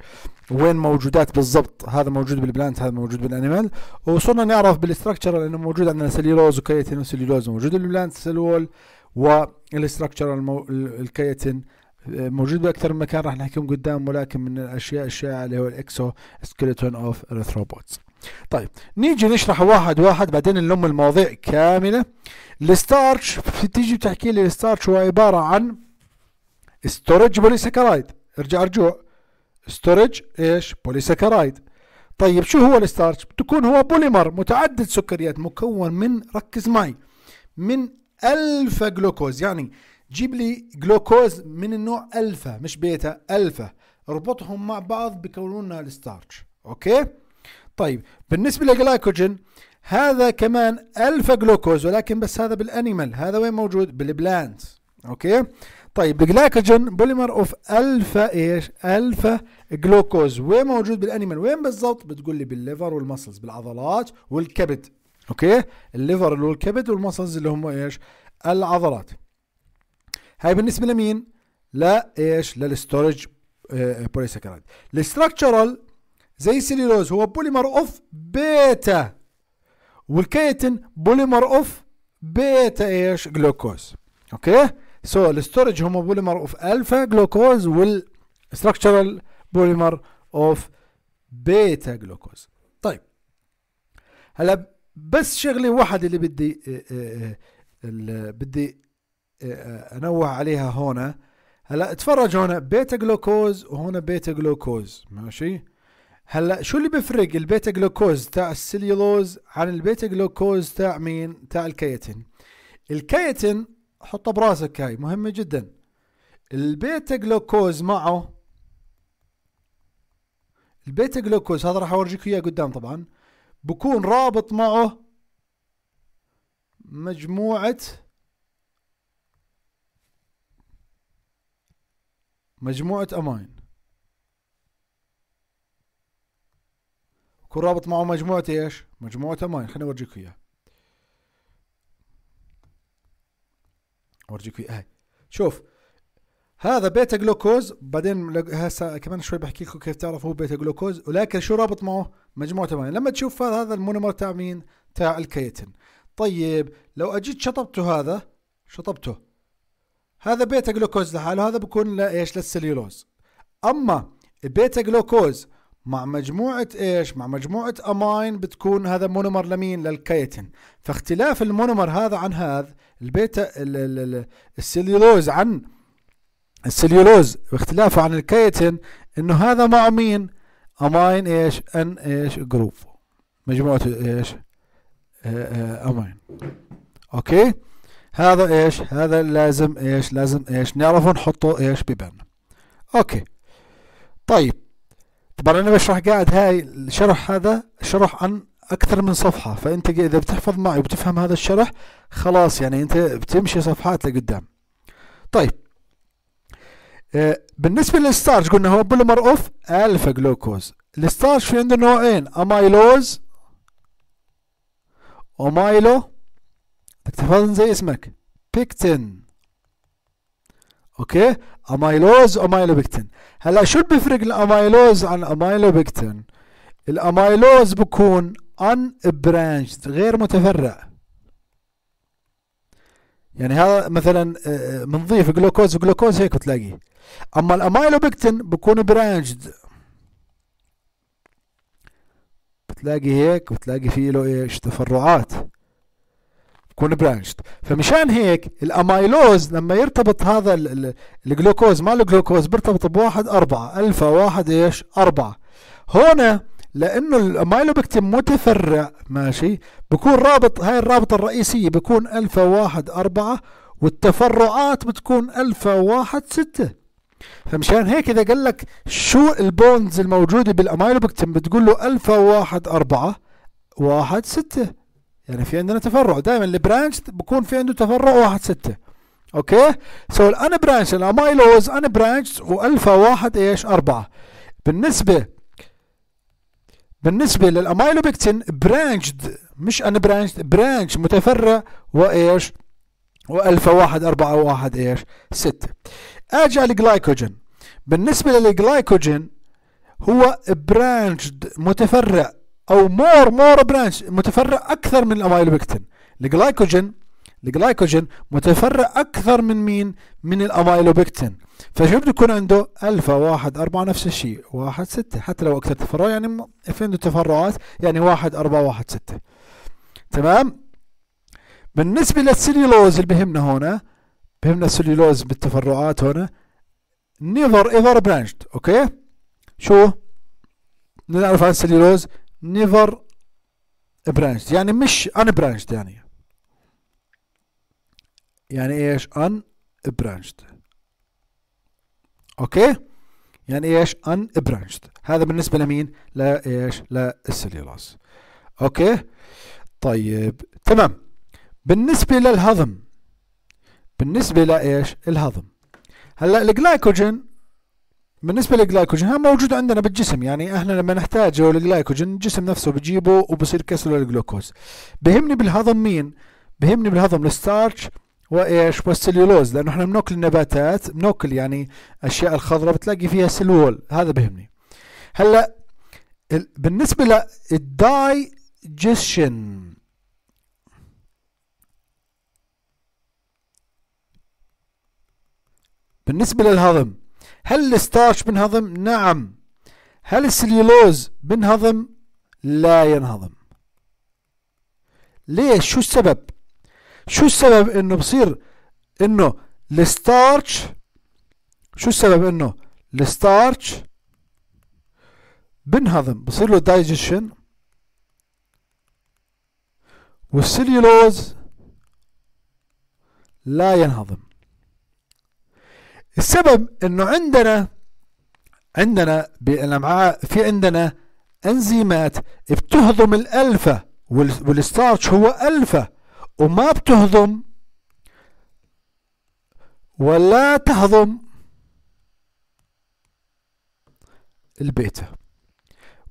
وين موجودات بالضبط هذا موجود بالبلانت هذا موجود بالانيمال وصرنا نعرف بالستركتشرال انه موجود عندنا سليلوز وكياتين وسليلوز موجود بالبلانت سلول والستركتشرال والاستراكشرال الكياتين آه، موجود باكثر من مكان راح نحكيهم قدام ولكن من الاشياء الشائعه اللي هو الاكسو سكلتون اوف ارثروبوتس طيب نيجي نشرح واحد واحد بعدين نلم المواضيع كامله الستارش بتيجي بتحكي لي الستارش هو عباره عن ستورج بوليسكرايد ارجع رجوع ستورج ايش بوليسكرايد طيب شو هو الستارش بتكون هو بوليمر متعدد سكريات مكون من ركز معي من الفا جلوكوز يعني جيب لي جلوكوز من النوع الفا مش بيتا الفا اربطهم مع بعض بكونوا لنا الستارش اوكي طيب بالنسبة للجلايكوجين هذا كمان ألفا جلوكوز ولكن بس هذا بالأنيمال هذا وين موجود بالبلانت أوكي طيب الجلايكوجين بوليمر اوف الفا ايش؟ الفا جلوكوز وين موجود بالانيمال؟ وين بالضبط؟ بتقول لي بالليفر والمسلز بالعضلات والكبد اوكي؟ الليفر اللي هو الكبد والمسلز اللي هم ايش؟ العضلات. هاي بالنسبه لمين؟ لا ايش؟ للستورج آه، آه، بوليساكرايد. الستراكشرال زي السليلوز هو بوليمر اوف بيتا والكيتن بوليمر اوف بيتا ايش جلوكوز اوكي سو الاستورج هم بوليمر اوف الفا جلوكوز والستركتشرال بوليمر اوف بيتا جلوكوز طيب هلا بس شغله واحده اللي بدي آه، آه، آه، اللي بدي انوه عليها هون هلا اتفرج هون بيتا جلوكوز وهون بيتا جلوكوز ماشي هلا شو اللي بيفرق البيتا جلوكوز تاع السليولوز عن البيتا جلوكوز تاع مين؟ تاع الكياتين. الكياتين حطها براسك هاي مهمة جدا. البيتا جلوكوز معه البيتا جلوكوز هذا راح اورجيك اياه قدام طبعا بكون رابط معه مجموعة مجموعة أماين كون رابط معه مجموعة ايش مجموعة ماين خليني اورجيكم اياها اورجيكم اياها شوف هذا بيتا جلوكوز بعدين هسه كمان شوي بحكي لكم كيف تعرف هو بيتا جلوكوز ولكن شو رابط معه مجموعة ماين لما تشوف هذا المونومر تاع مين تاع الكيتن طيب لو اجيت شطبته هذا شطبته هذا بيتا جلوكوز لحاله هذا بكون لايش للسليولوز اما بيتا جلوكوز مع مجموعة ايش؟ مع مجموعة امين بتكون هذا مونومر لمين؟ للكيتن، فاختلاف المونومر هذا عن هذا البيتا السليولوز عن السليولوز واختلافه عن الكيتن انه هذا مع مين؟ امين ايش؟ ان ايش؟ جروب مجموعة ايش؟ آه، آه، امين اوكي؟ هذا ايش؟ هذا لازم ايش؟ لازم ايش؟ نعرفه نحطه ايش؟ ببالنا. اوكي. طيب طبعا انا بشرح قاعد هاي الشرح هذا شرح عن اكثر من صفحه فانت اذا بتحفظ معي وبتفهم هذا الشرح خلاص يعني انت بتمشي صفحات لقدام طيب آه، بالنسبه للستارش قلنا هو بولمر اوف الفا جلوكوز الستارش في عنده نوعين امايلوز ومايلو تحفظ زي اسمك بيكتين اوكي امايلوز امايلوبكتين هلا شو بيفرق الامايلوز عن الامايلوبكتين الامايلوز بكون ان برانشد غير متفرع يعني هذا مثلا بنضيف جلوكوز وجلوكوز هيك بتلاقيه اما الامايلوبكتين بكون برانشد بتلاقي هيك بتلاقي فيه له ايش تفرعات تكون برانشد فمشان هيك الامايلوز لما يرتبط هذا الجلوكوز مع الجلوكوز بيرتبط بواحد أربعة ألفا واحد إيش أربعة هون لأنه الأمايلوبكتين متفرع ماشي بكون رابط هاي الرابطة الرئيسية بكون ألفا واحد أربعة والتفرعات بتكون ألفا واحد ستة فمشان هيك اذا قال لك شو البونز الموجوده بالامايلوبكتين بتقول له الفا واحد اربعه واحد سته يعني في عندنا تفرع دائما البرانش بكون في عنده تفرع واحد ستة اوكي سو الان برانش الامايلوز ان برانش والفا واحد ايش أربعة بالنسبة بالنسبة للامايلوبكتين برانشد مش ان برانش برانش متفرع وايش والفا واحد أربعة واحد ايش ستة اجي على الجلايكوجين بالنسبة للجلايكوجين هو برانشد متفرع او مور مور برانش متفرع اكثر من الامايلوبكتين الجلايكوجين الجلايكوجين متفرع اكثر من مين من الامايلوبكتين فشو بده يكون عنده الفا واحد أربعة نفس الشيء واحد ستة حتى لو اكثر تفرع يعني في عنده تفرعات يعني واحد أربعة واحد ستة تمام بالنسبة للسليلوز اللي بهمنا هنا بهمنا السليلوز بالتفرعات هنا نيفر ايفر برانشت اوكي شو نعرف عن السليلوز never branch يعني مش unbranched يعني يعني ايش unbranched اوكي يعني ايش unbranched هذا بالنسبة لمين لايش للسليولاس اوكي طيب تمام بالنسبة للهضم بالنسبة لايش الهضم هلا الجلايكوجين بالنسبة للجلايكوجين هذا موجود عندنا بالجسم يعني احنا لما نحتاجه الجلايكوجين الجسم نفسه بجيبه وبصير كسره للجلوكوز بهمني بالهضم مين؟ بهمني بالهضم الستارش وايش؟ والسليولوز لانه احنا بناكل النباتات بناكل يعني اشياء الخضراء بتلاقي فيها سلول هذا بهمني هلا بالنسبة للدايجيشن بالنسبة للهضم هل الستارش بنهضم؟ نعم هل السليلوز بنهضم؟ لا ينهضم ليش؟ شو السبب؟ شو السبب انه بصير انه الستارش شو السبب انه الستارش بنهضم بصير له دايجيشن والسليلوز لا ينهضم السبب انه عندنا عندنا بالامعاء في عندنا انزيمات بتهضم الالفا والستارش هو الفا وما بتهضم ولا تهضم البيتا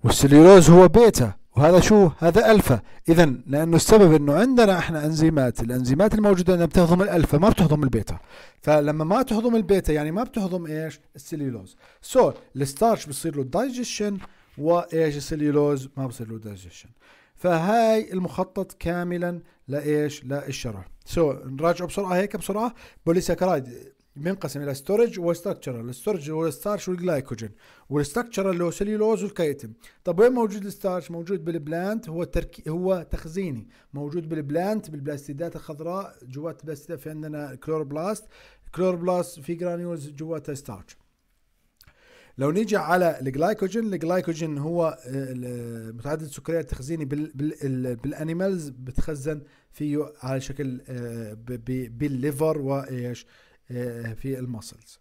والسليولوز هو بيتا وهذا شو هذا الفا اذا لانه السبب انه عندنا احنا انزيمات الانزيمات الموجوده انها بتهضم الالفا ما بتهضم البيتا فلما ما تهضم البيتا يعني ما بتهضم ايش السليلوز سو so, الستارش بصير له دايجيشن وايش السليلوز ما بصير له دايجيشن فهاي المخطط كاملا لايش للشرع سو so, نراجعه بسرعه هيك بسرعه بوليساكرايد بينقسم الى ستورج وستراكشرال الستورج هو الستارش والجلايكوجين والستراكشرال اللي هو سليلوز والكيتم طب وين موجود الستارش موجود بالبلانت هو تركي هو تخزيني موجود بالبلانت بالبلاستيدات الخضراء جوات البلاستيدات في عندنا كلوروبلاست كلوروبلاست في جرانيولز جواتها ستارش لو نيجي على الجلايكوجين الجلايكوجين هو آه، متعدد السكريات التخزيني بالانيمالز بتخزن فيه على شكل آه، بالليفر وايش في المسلز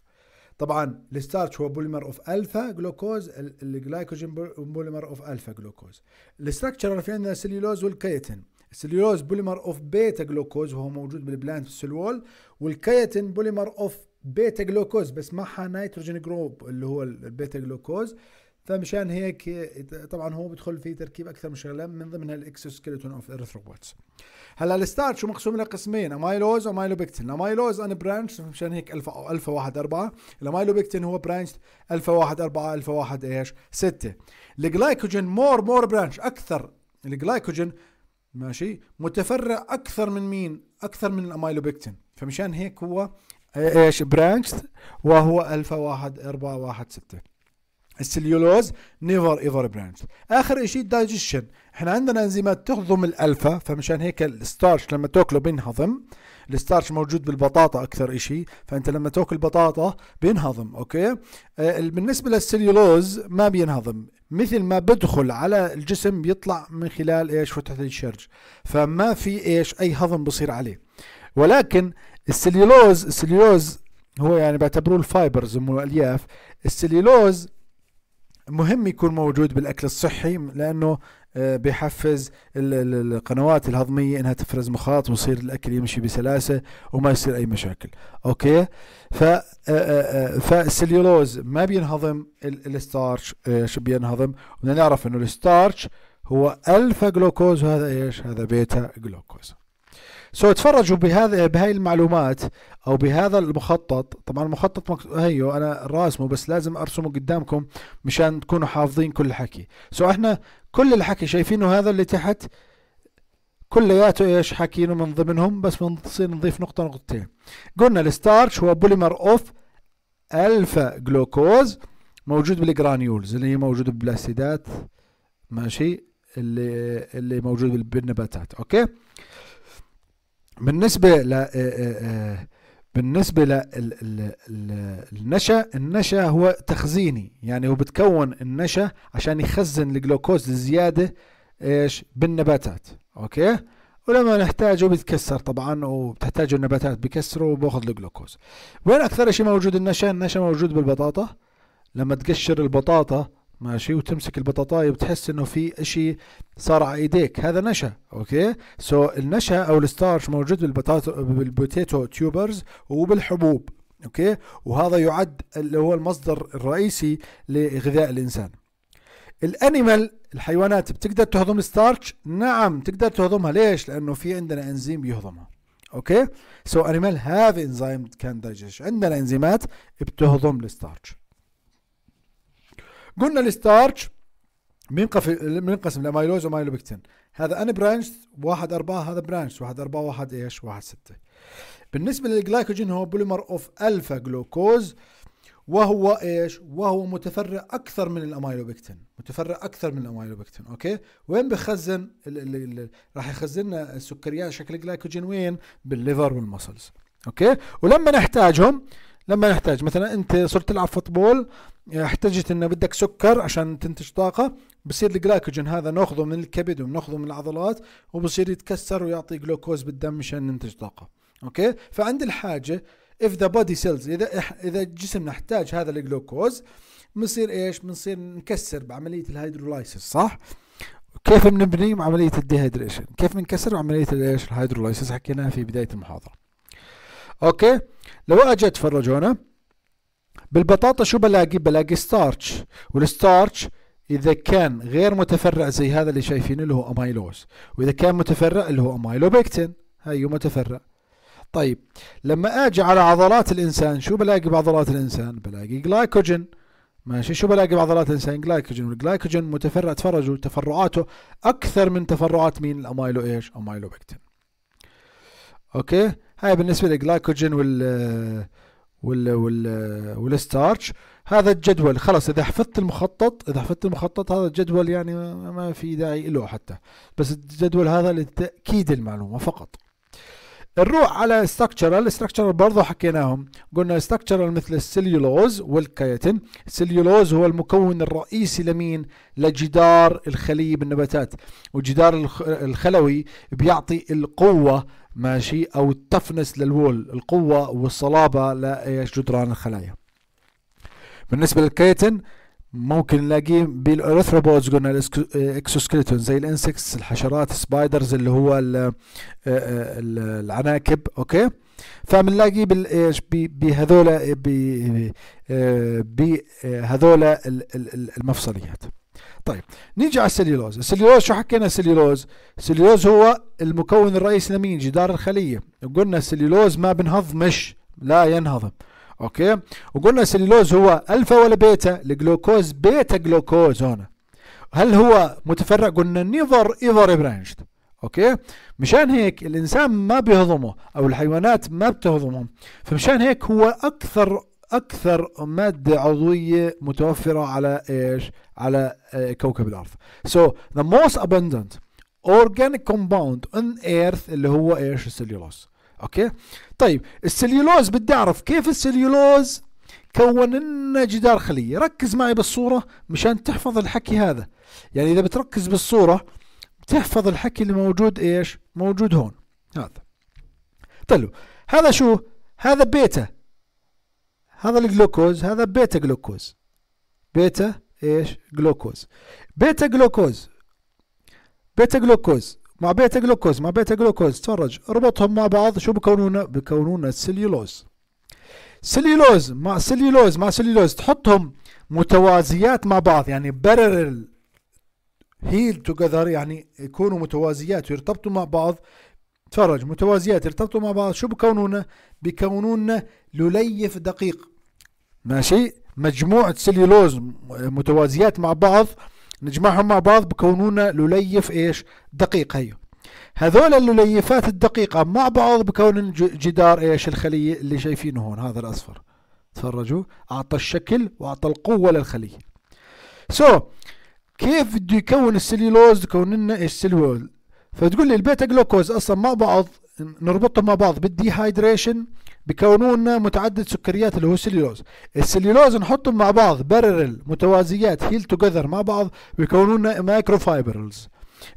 طبعا الستارش هو بوليمر اوف الفا جلوكوز الجلايكوجين بوليمر اوف الفا جلوكوز الاستراكشر في عندنا السليولوز والكيتين السليلوز بوليمر اوف بيتا جلوكوز وهو موجود بالبلانت في السلول والكيتين بوليمر اوف بيتا جلوكوز بس معها نيتروجين جروب اللي هو البيتا جلوكوز فمشان هيك طبعا هو بدخل في تركيب اكثر من شغله من ضمنها الاكسوسكيلتون اوف ايرث روبوتس هلا الستارتش مقسوم الى قسمين امايلوز وامايلوبكتين امايلوز ان برانش مشان هيك الفا الفا 1 4 الامايلوبكتين هو برانش الفا 1 4 الفا 1 ايش 6 الجلايكوجين مور مور برانش اكثر الجلايكوجين ماشي متفرع اكثر من مين اكثر من الامايلوبكتين فمشان هيك هو ايش برانش وهو الفا 1 4 1 6 السليولوز نيفر ايفر برانش اخر شيء الدايجشن احنا عندنا انزيمات تهضم الالفا فمشان هيك الستارش لما تاكله بينهضم الستارش موجود بالبطاطا اكثر شيء فانت لما تاكل بطاطا بينهضم اوكي آه بالنسبه للسليولوز ما بينهضم مثل ما بدخل على الجسم بيطلع من خلال ايش فتحه الشرج فما في ايش اي هضم بصير عليه ولكن السليولوز السليولوز هو يعني بعتبروه الفايبرز هم الالياف السليولوز مهم يكون موجود بالاكل الصحي لانه آه، بيحفز القنوات الهضميه انها تفرز مخاط ويصير الاكل يمشي بسلاسه وما يصير اي مشاكل اوكي ف آه، آه، فالسليولوز ما بينهضم الستارش ايش بينهضم بدنا نعرف انه الستارش هو الفا جلوكوز وهذا ايش هذا بيتا جلوكوز سو so, تفرجوا بهذا بهاي المعلومات او بهذا المخطط طبعا المخطط مك... هيو انا راسمه بس لازم ارسمه قدامكم مشان تكونوا حافظين كل الحكي سو so, احنا كل الحكي شايفينه هذا اللي تحت كلياته ايش حكينه من ضمنهم بس بنصير نضيف نقطة نقطتين قلنا الستارش هو بوليمر اوف الفا جلوكوز موجود بالجرانيولز اللي هي موجودة بالبلاستيدات ماشي اللي اللي موجود بالنباتات اوكي بالنسبة ل آه، آه، آه، بالنسبة للنشا النشا هو تخزيني يعني هو بتكون النشا عشان يخزن الجلوكوز الزيادة ايش بالنباتات اوكي ولما نحتاجه بيتكسر طبعا وبتحتاجه النباتات بكسره وباخذ الجلوكوز وين اكثر شيء موجود النشا النشا موجود بالبطاطا لما تقشر البطاطا ماشي وتمسك البطاطايه وتحس انه في اشي صار على ايديك هذا نشا اوكي سو so, النشا او الستارش موجود بالبطاطا بالبوتيتو تيوبرز وبالحبوب اوكي وهذا يعد اللي هو المصدر الرئيسي لغذاء الانسان الانيمال الحيوانات بتقدر تهضم الستارش نعم تقدر تهضمها ليش لانه في عندنا انزيم بيهضمها اوكي سو انيمال هاف انزيم كان دايجست عندنا انزيمات بتهضم الستارش قلنا الستارش بينقسم لامايلوز ومايلوبكتين هذا ان برانش واحد أربعة هذا برانش واحد أربعة واحد ايش واحد ستة بالنسبة للجلايكوجين هو بوليمر اوف الفا جلوكوز وهو ايش؟ وهو متفرع اكثر من الامايلوبكتين، متفرع اكثر من الامايلوبكتين، اوكي؟ وين بخزن راح يخزن لنا السكريات شكل الجلايكوجين وين؟ بالليفر والمسلز، اوكي؟ ولما نحتاجهم لما نحتاج مثلا انت صرت تلعب فوتبول احتجت انه بدك سكر عشان تنتج طاقه بصير الجلايكوجين هذا ناخذه من الكبد وبناخذه من العضلات وبصير يتكسر ويعطي جلوكوز بالدم مشان ننتج طاقه اوكي فعند الحاجه if the body cells اذا اذا جسمنا احتاج هذا الجلوكوز بنصير ايش بنصير نكسر بعمليه الهيدروليسيس صح كيف بنبني عمليه الديهيدريشن كيف بنكسر عمليه الايش الهيدروليسيس حكيناها في بدايه المحاضره اوكي لو اجت تفرجونا بالبطاطا شو بلاقي بلاقي ستارتش والستارتش اذا كان غير متفرع زي هذا اللي شايفينه اللي هو امايلوز واذا كان متفرع اللي هو امايلوبكتين هيو متفرع طيب لما اجي على عضلات الانسان شو بلاقي بعضلات الانسان بلاقي جلايكوجين ماشي شو بلاقي بعضلات الانسان جلايكوجين والجلايكوجين متفرع تفرجوا تفرعاته اكثر من تفرعات مين الامايلو ايش امايلوبكتين اوكي هاي بالنسبه للجلايكوجين وال وال وال والستارش هذا الجدول خلاص اذا حفظت المخطط اذا حفظت المخطط هذا الجدول يعني ما في داعي له حتى بس الجدول هذا لتاكيد المعلومه فقط نروح على ستراكشرال ستراكشرال برضه حكيناهم قلنا ستراكشرال مثل السليولوز والكياتين السليولوز هو المكون الرئيسي لمين لجدار الخلية بالنباتات والجدار الخلوي بيعطي القوه ماشي أو التفنس للوول القوة والصلابة لجدران الخلايا بالنسبة للكيتن ممكن نلاقيه بالارثروبودز قلنا الاكسوسكليتون زي الانسكس الحشرات سبايدرز اللي هو آه، آه، العناكب اوكي فبنلاقيه بالايش بهذولا بهذولا آه، المفصليات طيب نيجي على السليلوز السليلوز شو حكينا السليلوز السليلوز هو المكون الرئيسي لمين جدار الخلية قلنا السليلوز ما بنهضمش لا ينهضم اوكي وقلنا السليلوز هو الفا ولا بيتا الجلوكوز بيتا جلوكوز هنا هل هو متفرع قلنا نيفر ايفر برانشد اوكي مشان هيك الانسان ما بيهضمه او الحيوانات ما بتهضمه فمشان هيك هو اكثر اكثر ماده عضويه متوفره على ايش على آه، كوكب الارض so the most abundant organic compound on earth اللي هو ايش السليولوز اوكي طيب السليولوز بدي اعرف كيف السليولوز كون لنا جدار خليه ركز معي بالصوره مشان تحفظ الحكي هذا يعني اذا بتركز بالصوره بتحفظ الحكي اللي موجود ايش موجود هون هذا طلو طيب، هذا شو هذا بيتا هذا الجلوكوز هذا بيتا جلوكوز بيتا ايش جلوكوز بيتا جلوكوز بيتا جلوكوز مع بيتا جلوكوز مع بيتا جلوكوز تفرج اربطهم مع بعض شو بكونونا بكونونا السليولوز سليلوز مع سليلوز مع سليلوز تحطهم متوازيات مع بعض يعني بارل هيل توجذر يعني يكونوا متوازيات ويرتبطوا مع بعض تفرج متوازيات يرتبطوا مع بعض شو بكونونا بكونونا لليف دقيق ماشي مجموعة سليلوز متوازيات مع بعض نجمعهم مع بعض بكونون لليف ايش دقيق هيو هذول اللليفات الدقيقة مع بعض بكون جدار ايش الخلية اللي شايفينه هون هذا الاصفر تفرجوا اعطى الشكل واعطى القوة للخلية سو so, كيف بده يكون السليلوز يكون لنا ايش سليلوز فتقول لي البيتا جلوكوز اصلا مع بعض نربطهم مع بعض بالديهايدريشن بيكونوا لنا متعدد سكريات اللي هو السليلوز السليلوز نحطهم مع بعض بارلل متوازيات هيل توجذر مع بعض بيكونوا لنا مايكروفايبرز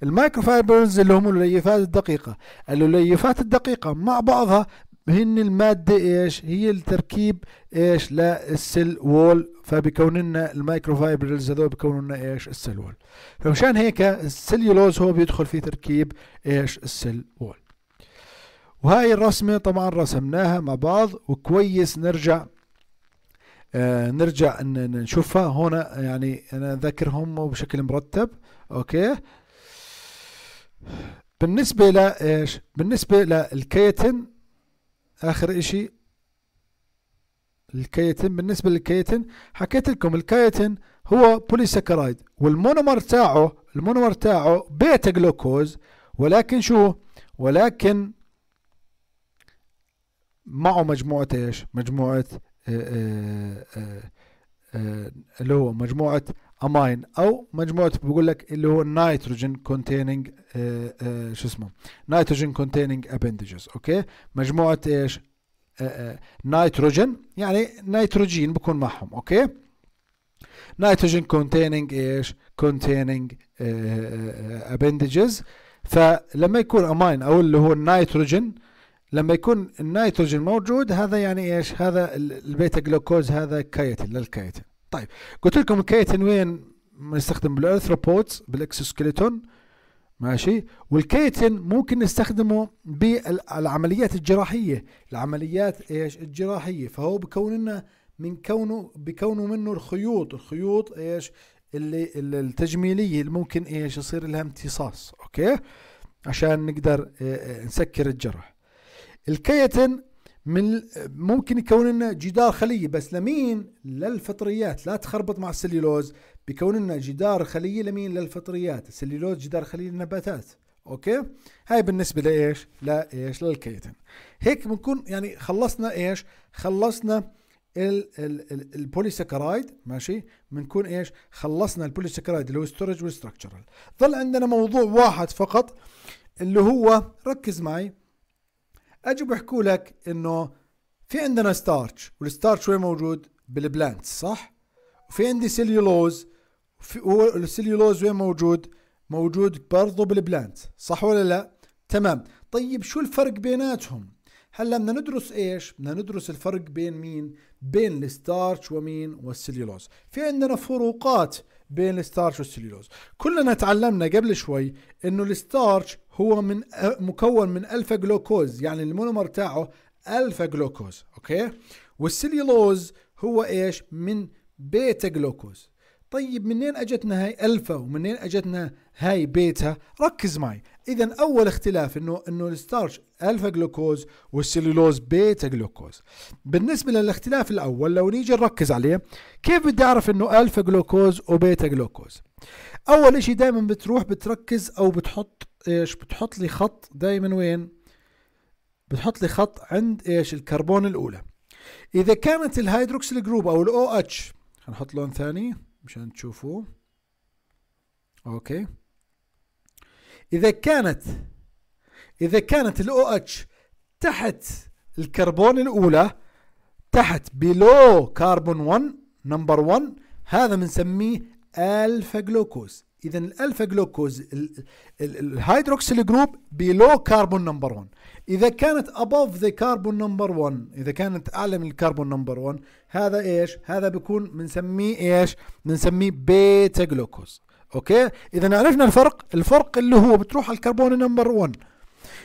المايكروفايبرز اللي هم الاليفات الدقيقة الاليفات الدقيقة مع بعضها هن المادة ايش هي التركيب ايش للسيل وول فبيكون لنا المايكروفايبرز هذول بيكونوا لنا ايش السل وول فمشان هيك السليولوز هو بيدخل في تركيب ايش السل وول وهاي الرسمة طبعا رسمناها مع بعض وكويس نرجع آه نرجع نشوفها هنا يعني انا ذاكرهم بشكل مرتب اوكي بالنسبة لإيش؟ بالنسبة للكيتن آخر إشي الكيتن بالنسبة للكيتن حكيت لكم الكيتن هو بوليسكرايد والمونومر تاعه المونومر تاعه بيتا جلوكوز ولكن شو؟ ولكن معه مجموعه ايش؟ مجموعه آه، آه، آه، اللي هو مجموعه امين او مجموعه بقول لك اللي هو النيتروجين كونتيننج شو اسمه نيتروجين كونتيننج ابندجز اوكي مجموعه ايش؟ نيتروجين يعني نيتروجين بكون معهم اوكي نيتروجين كونتيننج ايش؟ كونتيننج ابندجز فلما يكون امين او اللي هو النيتروجين لما يكون النيتروجين موجود هذا يعني ايش هذا البيتا جلوكوز هذا كايتين للكايتين طيب قلت لكم الكايتين وين نستخدم بالارثروبودز بالاكسوسكليتون ماشي والكايتين ممكن نستخدمه بالعمليات الجراحيه العمليات ايش الجراحيه فهو بكون لنا من كونه بكونه منه الخيوط الخيوط ايش اللي التجميليه اللي ممكن ايش يصير لها امتصاص اوكي عشان نقدر آه، آه، نسكر الجرح الكيتن من ممكن يكون لنا جدار خلية بس لمين للفطريات لا تخربط مع السليلوز بيكون لنا جدار خلية لمين للفطريات السليلوز جدار خلية للنباتات اوكي هاي بالنسبة لايش لايش للكيتن هيك بنكون يعني خلصنا ايش خلصنا البوليسكرايد ماشي بنكون ايش خلصنا البوليسكرايد اللي هو ستورج والستركتشرال ظل عندنا موضوع واحد فقط اللي هو ركز معي اجوا بحكوا لك انه في عندنا ستارتش والستارتش وين موجود بالبلانتس صح وفي عندي سليولوز والسليولوز وين موجود موجود برضه بالبلانت صح ولا لا تمام طيب شو الفرق بيناتهم هلا بدنا ندرس ايش بدنا ندرس الفرق بين مين بين الستارتش ومين والسليولوز في عندنا فروقات بين الستارتش والسليولوز كلنا تعلمنا قبل شوي انه الستارتش هو من مكون من الفا جلوكوز يعني المونومر تاعه الفا جلوكوز اوكي والسليلوز هو ايش من بيتا جلوكوز طيب منين اجتنا هاي الفا ومنين اجتنا هاي بيتا ركز معي اذا اول اختلاف انه انه الستارش الفا جلوكوز والسليلوز بيتا جلوكوز بالنسبه للاختلاف الاول لو نيجي نركز عليه كيف بدي اعرف انه الفا جلوكوز وبيتا جلوكوز اول اشي دايما بتروح بتركز او بتحط ايش بتحط لي خط دايما وين بتحط لي خط عند ايش الكربون الاولى اذا كانت الهيدروكسيل جروب او الاو اتش هنحط لون ثاني مشان تشوفوه اوكي اذا كانت اذا كانت الاو اتش تحت الكربون الاولى تحت بلو كاربون 1 نمبر 1 هذا بنسميه الفا جلوكوز اذا الالفا جلوكوز الهيدروكسيل جروب بلو كاربون نمبر 1 اذا كانت ابوف ذا كاربون نمبر 1 اذا كانت اعلى من الكربون نمبر 1 هذا ايش هذا بيكون بنسميه ايش بنسميه بيتا جلوكوز اوكي اذا عرفنا الفرق الفرق اللي هو بتروح على الكربون نمبر 1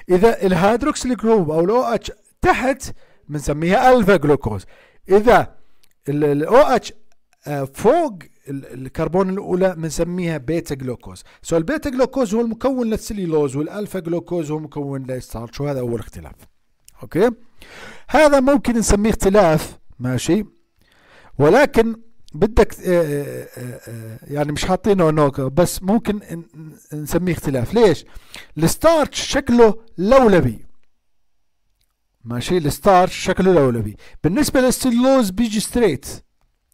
اذا الهيدروكسيل جروب او الاو اتش تحت بنسميها الفا جلوكوز اذا الاو اتش آه، فوق الكربون الاولى بنسميها بيتا جلوكوز سو البيتا جلوكوز هو المكون للسليلوز والالفا جلوكوز هو مكون للستارتش وهذا اول اختلاف اوكي هذا ممكن نسميه اختلاف ماشي ولكن بدك آه، آه، آه، يعني مش حاطينه هناك بس ممكن نسميه اختلاف ليش الستارتش شكله لولبي ماشي الستارتش شكله لولبي بالنسبة للسليلوز بيجي ستريت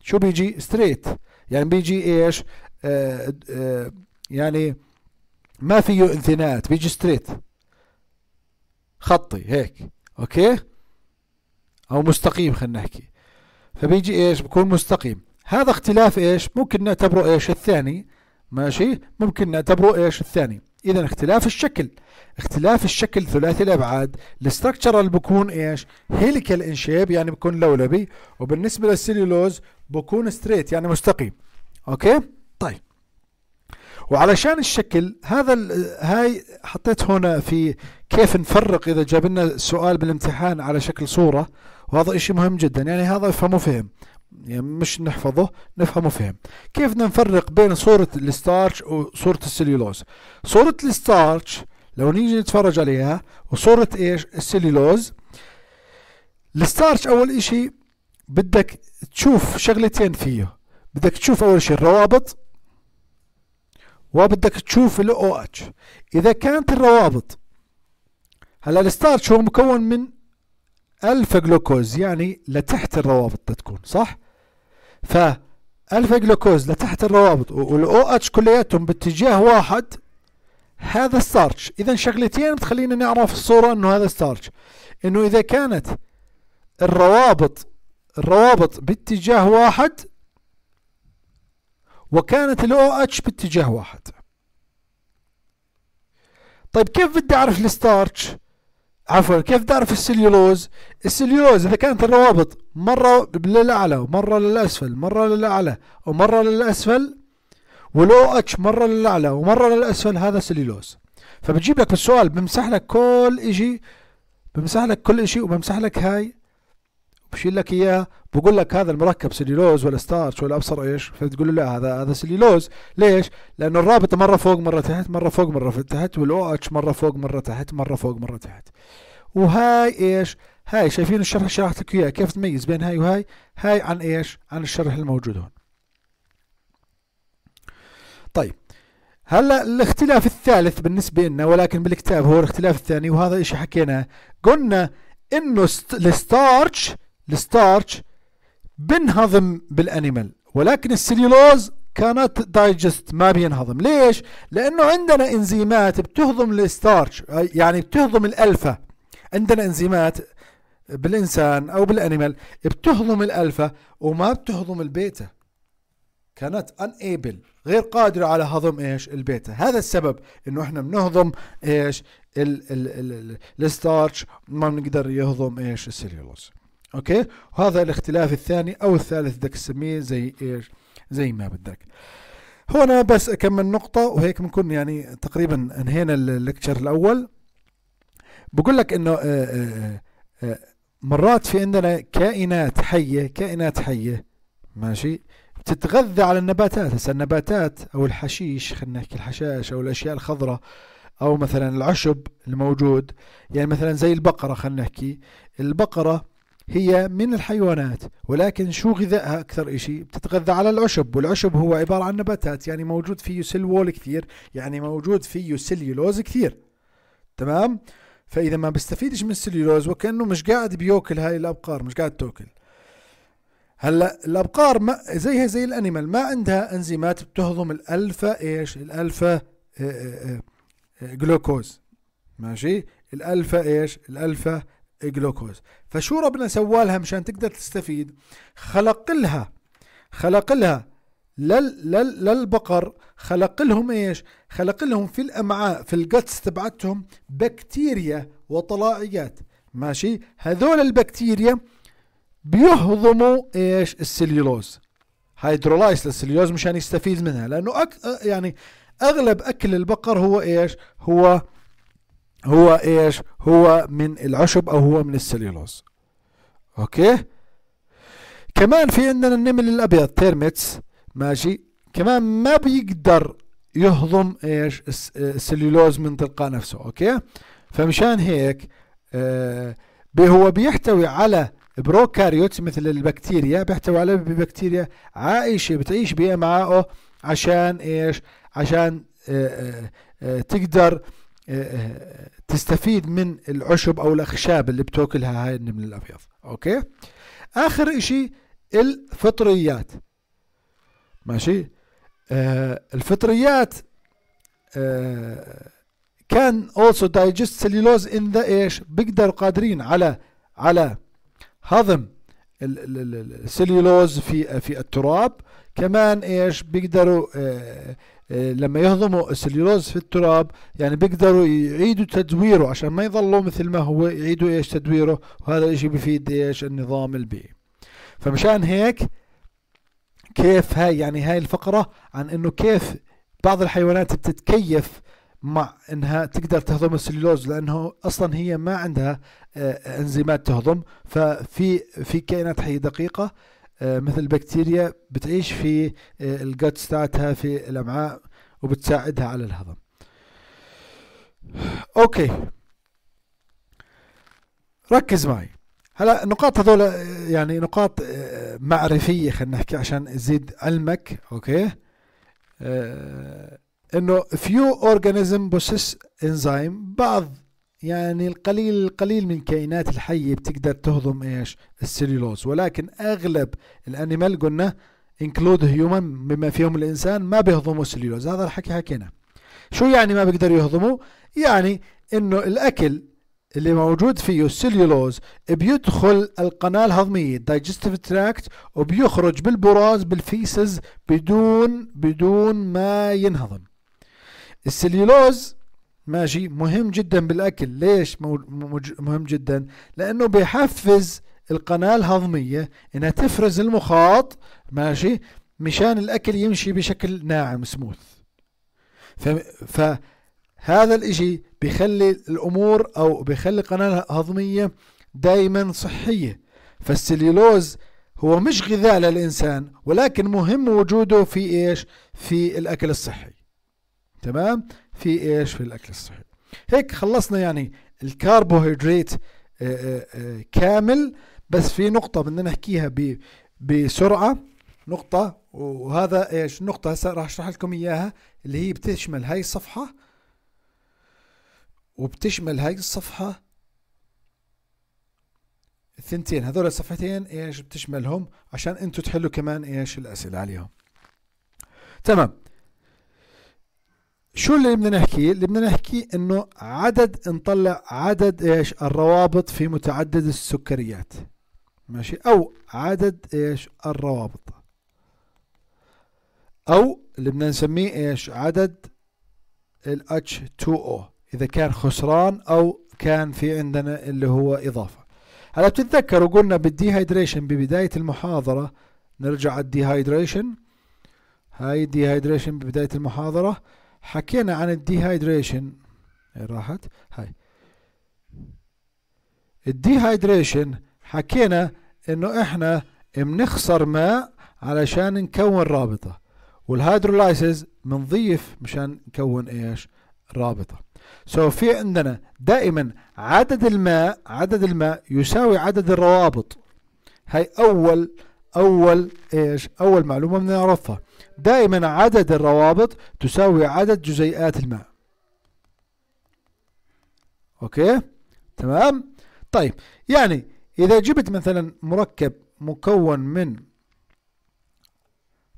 شو بيجي ستريت يعني بيجي ايش آآ آه، آه، يعني ما فيه انثنات بيجي ستريت خطي هيك اوكي او مستقيم خلينا نحكي فبيجي ايش بكون مستقيم هذا اختلاف ايش ممكن نعتبره ايش الثاني ماشي ممكن نعتبره ايش الثاني اذا اختلاف الشكل اختلاف الشكل ثلاثي الابعاد الستركتشرال بكون ايش هيليكال ان شيب يعني بكون لولبي وبالنسبه للسليلوز بكون ستريت يعني مستقيم اوكي طيب وعلشان الشكل هذا هاي حطيت هنا في كيف نفرق اذا جاب لنا سؤال بالامتحان على شكل صوره وهذا اشي مهم جدا يعني هذا افهموا فهم يعني مش نحفظه نفهمه فهم كيف بدنا نفرق بين صورة الستارش وصورة السليلوز صورة الستارش لو نيجي نتفرج عليها وصورة ايش السليلوز الستارش اول اشي بدك تشوف شغلتين فيه بدك تشوف اول شيء الروابط وبدك تشوف ال OH اذا كانت الروابط هلا الستارش هو مكون من الفا جلوكوز يعني لتحت الروابط تكون صح فالفا جلوكوز لتحت الروابط والاو اتش كلياتهم باتجاه واحد هذا ستارتش اذا شغلتين بتخلينا نعرف الصورة انه هذا ستارتش انه اذا كانت الروابط الروابط باتجاه واحد وكانت الاو اتش باتجاه واحد طيب كيف بدي اعرف الستارتش عفوا كيف تعرف السليولوز السليولوز اذا كانت الروابط مره للاعلى ومره للاسفل مره للاعلى ومره للاسفل ولو اتش مره للاعلى ومره للاسفل هذا سليولوز فبتجيب لك السؤال بمسح لك كل شيء بمسح لك كل شيء وبمسح لك هاي بشيل لك اياها بقول لك هذا المركب سليلوز ولا ستارش ولا ابصر ايش فتقول له لا هذا هذا سليلوز ليش؟ لانه الرابطه مره فوق مره تحت مره فوق مره تحت والاو اتش مره فوق مره تحت مره فوق مره تحت وهاي ايش؟ هاي شايفين الشرح اللي شرحت لك اياه كيف تميز بين هاي وهاي؟ هاي عن ايش؟ عن الشرح الموجود هون. طيب هلا الاختلاف الثالث بالنسبه لنا ولكن بالكتاب هو الاختلاف الثاني وهذا الشيء حكيناه قلنا انه الستارتش الستارش بنهضم بالانيمال ولكن السليولوز كانت دايجست ما بينهضم ليش؟ لأنه عندنا إنزيمات بتهضم الستارش يعني بتهضم الألفا عندنا إنزيمات بالإنسان أو بالأنيمال بتهضم الألفا وما بتهضم البيتا كانت انيبل غير قادرة على هضم إيش البيتا هذا السبب إنه إحنا بنهضم إيش الستارش ما بنقدر يهضم إيش السليولوز اوكي وهذا الاختلاف الثاني او الثالث بدك تسميه زي ايش زي ما بدك هنا بس اكمل نقطه وهيك بنكون يعني تقريبا انهينا الليكتشر الاول بقول لك انه آه، آه، آه، مرات في عندنا كائنات حيه كائنات حيه ماشي بتتغذى على النباتات هسه النباتات او الحشيش خلينا نحكي الحشاش او الاشياء الخضراء او مثلا العشب الموجود يعني مثلا زي البقره خلينا نحكي البقره هي من الحيوانات ولكن شو غذائها أكثر شيء بتتغذى على العشب والعشب هو عبارة عن نباتات يعني موجود فيه وول كثير يعني موجود فيه سليولوز كثير تمام فإذا ما بستفيدش من السليولوز وكأنه مش قاعد بياكل هاي الأبقار مش قاعد تاكل هلا الابقار ما زيها زي الانيمال ما عندها انزيمات بتهضم الالفا ايش الالفا جلوكوز ماشي الالفا ايش الالفا جلوكوز فشو ربنا سوالها مشان تقدر تستفيد خلق لها خلق لها لل لل للبقر خلق لهم ايش خلق لهم في الامعاء في الجتس تبعتهم بكتيريا وطلائيات ماشي هذول البكتيريا بيهضموا ايش السليولوز هيدرولايز للسليولوز مشان يستفيد منها لانه أك يعني اغلب اكل البقر هو ايش هو هو ايش هو من العشب او هو من السليلوز اوكي كمان في عندنا النمل الابيض تيرميتس ماشي كمان ما بيقدر يهضم ايش السليلوز من تلقاء نفسه اوكي فمشان هيك آه هو بيحتوي على بروكاريوت مثل البكتيريا بيحتوي على بكتيريا عايشه بتعيش بامعائه عشان ايش عشان آه آه, آه، تقدر آه، آه، تستفيد من العشب او الاخشاب اللي بتاكلها هاي النمل الابيض اوكي اخر اشي الفطريات ماشي آه الفطريات كان اولسو دايجست cellulose ان ذا ايش بيقدروا قادرين على على هضم السليولوز في في التراب كمان ايش بيقدروا آه لما يهضموا السليلوز في التراب يعني بيقدروا يعيدوا تدويره عشان ما يظلوا مثل ما هو يعيدوا ايش تدويره وهذا الاشي بفيد ايش النظام البيئي فمشان هيك كيف هاي يعني هاي الفقرة عن انه كيف بعض الحيوانات بتتكيف مع انها تقدر تهضم السليلوز لانه اصلا هي ما عندها آه، انزيمات تهضم ففي في كائنات حيه دقيقه آه، مثل البكتيريا بتعيش في آه، الجت تاعتها في الامعاء وبتساعدها على الهضم اوكي ركز معي هلا النقاط هذول آه، يعني نقاط معرفيه خلينا نحكي عشان تزيد علمك اوكي انه فيو اورجانيزم بوسس انزيم بعض يعني القليل القليل من الكائنات الحية بتقدر تهضم ايش السليلوز ولكن اغلب الانيمال قلنا انكلود هيومن بما فيهم الانسان ما بيهضموا السليلوز هذا الحكي حكينا شو يعني ما بيقدروا يهضموا يعني انه الاكل اللي موجود فيه السليولوز بيدخل القناة الهضمية الدايجستيف تراكت وبيخرج بالبراز بالفيسز بدون بدون ما ينهضم السليولوز ماشي مهم جدا بالاكل ليش مهم جدا لانه بيحفز القناه الهضميه انها تفرز المخاط ماشي مشان الاكل يمشي بشكل ناعم سموث فهذا الاشي بخلي الامور او بخلي القناه الهضميه دائما صحيه فالسليلوز هو مش غذاء للإنسان ولكن مهم وجوده في إيش في الأكل الصحي تمام في ايش في الاكل الصحي هيك خلصنا يعني الكربوهيدرات آه، آه، آه، كامل بس في نقطة بدنا نحكيها بسرعة نقطة وهذا ايش نقطة هسه راح اشرح لكم اياها اللي هي بتشمل هاي الصفحة وبتشمل هاي الصفحة الثنتين هذول الصفحتين ايش بتشملهم عشان انتم تحلوا كمان ايش الاسئلة عليهم تمام شو اللي بدنا نحكي؟ اللي بدنا نحكي انه عدد نطلع عدد ايش؟ الروابط في متعدد السكريات. ماشي؟ او عدد ايش؟ الروابط. او اللي بدنا نسميه ايش؟ عدد ال H2O اذا كان خسران او كان في عندنا اللي هو اضافه. هلا بتتذكروا قلنا بالديهايدريشن ببدايه المحاضره نرجع على الديهايدريشن هاي الديهايدريشن ببدايه المحاضره حكينا عن الديهايدريشن إيه راحت هاي الديهايدريشن حكينا انه احنا بنخسر ماء علشان نكون رابطة والهيدروليسز بنضيف مشان نكون ايش رابطة سو so في عندنا دائما عدد الماء عدد الماء يساوي عدد الروابط هاي اول اول ايش اول معلومة بنعرفها دائما عدد الروابط تساوي عدد جزيئات الماء أوكي تمام طيب يعني إذا جبت مثلا مركب مكون من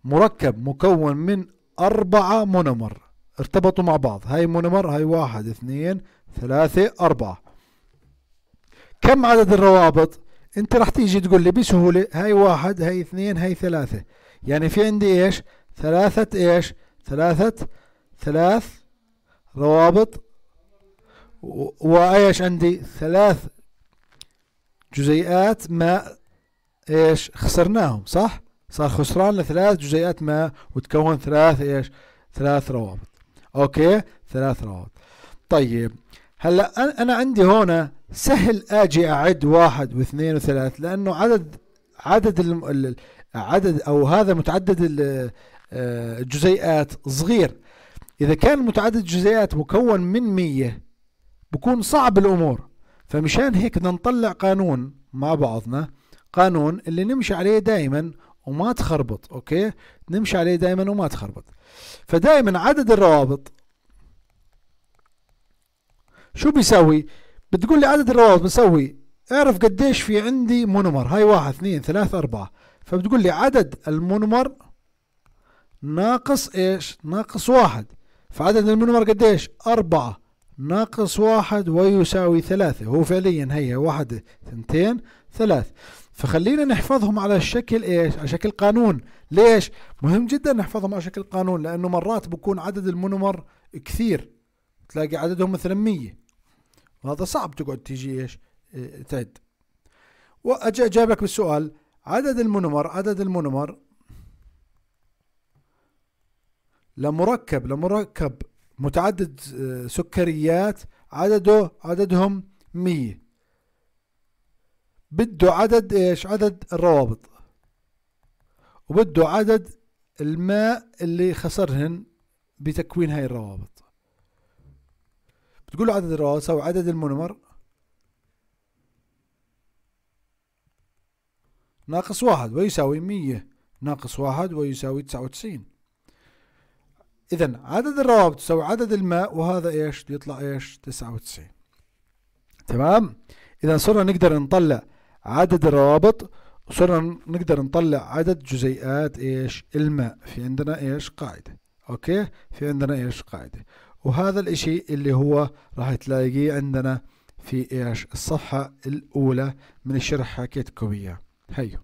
مركب مكون من أربعة مونومر ارتبطوا مع بعض هاي مونومر هاي واحد اثنين ثلاثة أربعة كم عدد الروابط انت راح تيجي تقول لي بسهولة هاي واحد هاي اثنين هاي ثلاثة يعني في عندي ايش ثلاثة إيش ثلاثة ثلاث روابط وإيش عندي ثلاث جزيئات ما إيش خسرناهم صح صار خسران لثلاث جزيئات ما وتكون ثلاث إيش ثلاث روابط أوكي ثلاث روابط طيب هلا أنا عندي هنا سهل أجي أعد واحد واثنين وثلاث لأنه عدد عدد عدد او هذا متعدد آه، جزيئات صغير إذا كان متعدد الجزيئات مكون من مية بكون صعب الأمور فمشان هيك بدنا نطلع قانون مع بعضنا قانون اللي نمشي عليه دائما وما تخربط أوكي نمشي عليه دائما وما تخربط فدائما عدد الروابط شو بيسوي بتقول لي عدد الروابط بسوي اعرف قديش في عندي مونومر هاي واحد اثنين ثلاثة أربعة فبتقول لي عدد المونومر ناقص إيش ناقص واحد فعدد المنور قديش أربعة ناقص واحد ويساوي ثلاثة هو فعليا هي واحد ثنتين ثلاث فخلينا نحفظهم على شكل ايش؟ على شكل قانون، ليش؟ مهم جدا نحفظهم على شكل قانون لانه مرات بكون عدد المنمر كثير تلاقي عددهم مثلا 100 وهذا صعب تقعد تيجي ايش؟ إيه، تعد. واجي اجاوبك بالسؤال عدد المنمر عدد المنمر لمركب لمركب متعدد آه، سكريات عدده عددهم مية بده عدد ايش عدد الروابط وبده عدد الماء اللي خسرهن بتكوين هاي الروابط بتقول له عدد الروابط سوي عدد المنمر ناقص واحد ويساوي مية ناقص واحد ويساوي تسعة وتسعين إذا عدد الروابط تساوي عدد الماء وهذا إيش يطلع إيش 99 تمام إذا صرنا نقدر نطلع عدد الروابط وصرنا نقدر نطلع عدد جزيئات إيش الماء في عندنا إيش قاعدة أوكي في عندنا إيش قاعدة وهذا الإشي اللي هو راح تلاقيه عندنا في إيش الصفحة الأولى من الشرح حكيتكم إياه هيو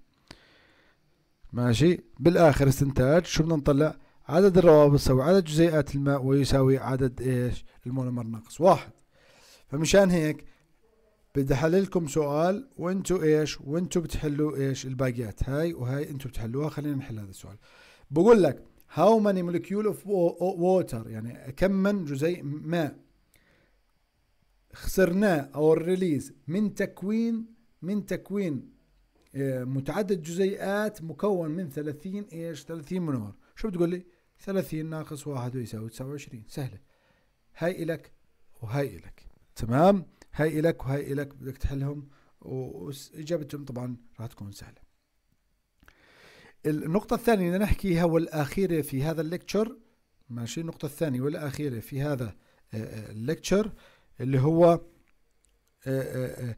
ماشي بالآخر استنتاج شو بدنا نطلع عدد الروابط يساوي عدد جزيئات الماء ويساوي عدد ايش المونومر ناقص واحد فمشان هيك بدي احللكم سؤال وانتو ايش وانتو بتحلوا ايش الباقيات هاي وهاي انتو بتحلوها خلينا نحل هذا السؤال بقول لك هاو ماني molecule اوف ووتر يعني كم من جزيء ماء خسرناه او الريليز من تكوين من تكوين آه، متعدد جزيئات مكون من 30 ايش 30 مونومر شو بتقول لي 30 ناقص واحد يساوي 29 سهلة هاي إلك وهاي إلك تمام هاي إلك وهاي إلك بدك تحلهم وإجابتهم طبعا راح تكون سهلة النقطة الثانية اللي نحكيها والأخيرة في هذا الليكتشر ماشي النقطة الثانية والأخيرة في هذا آه، آه، الليكتشر اللي هو آه،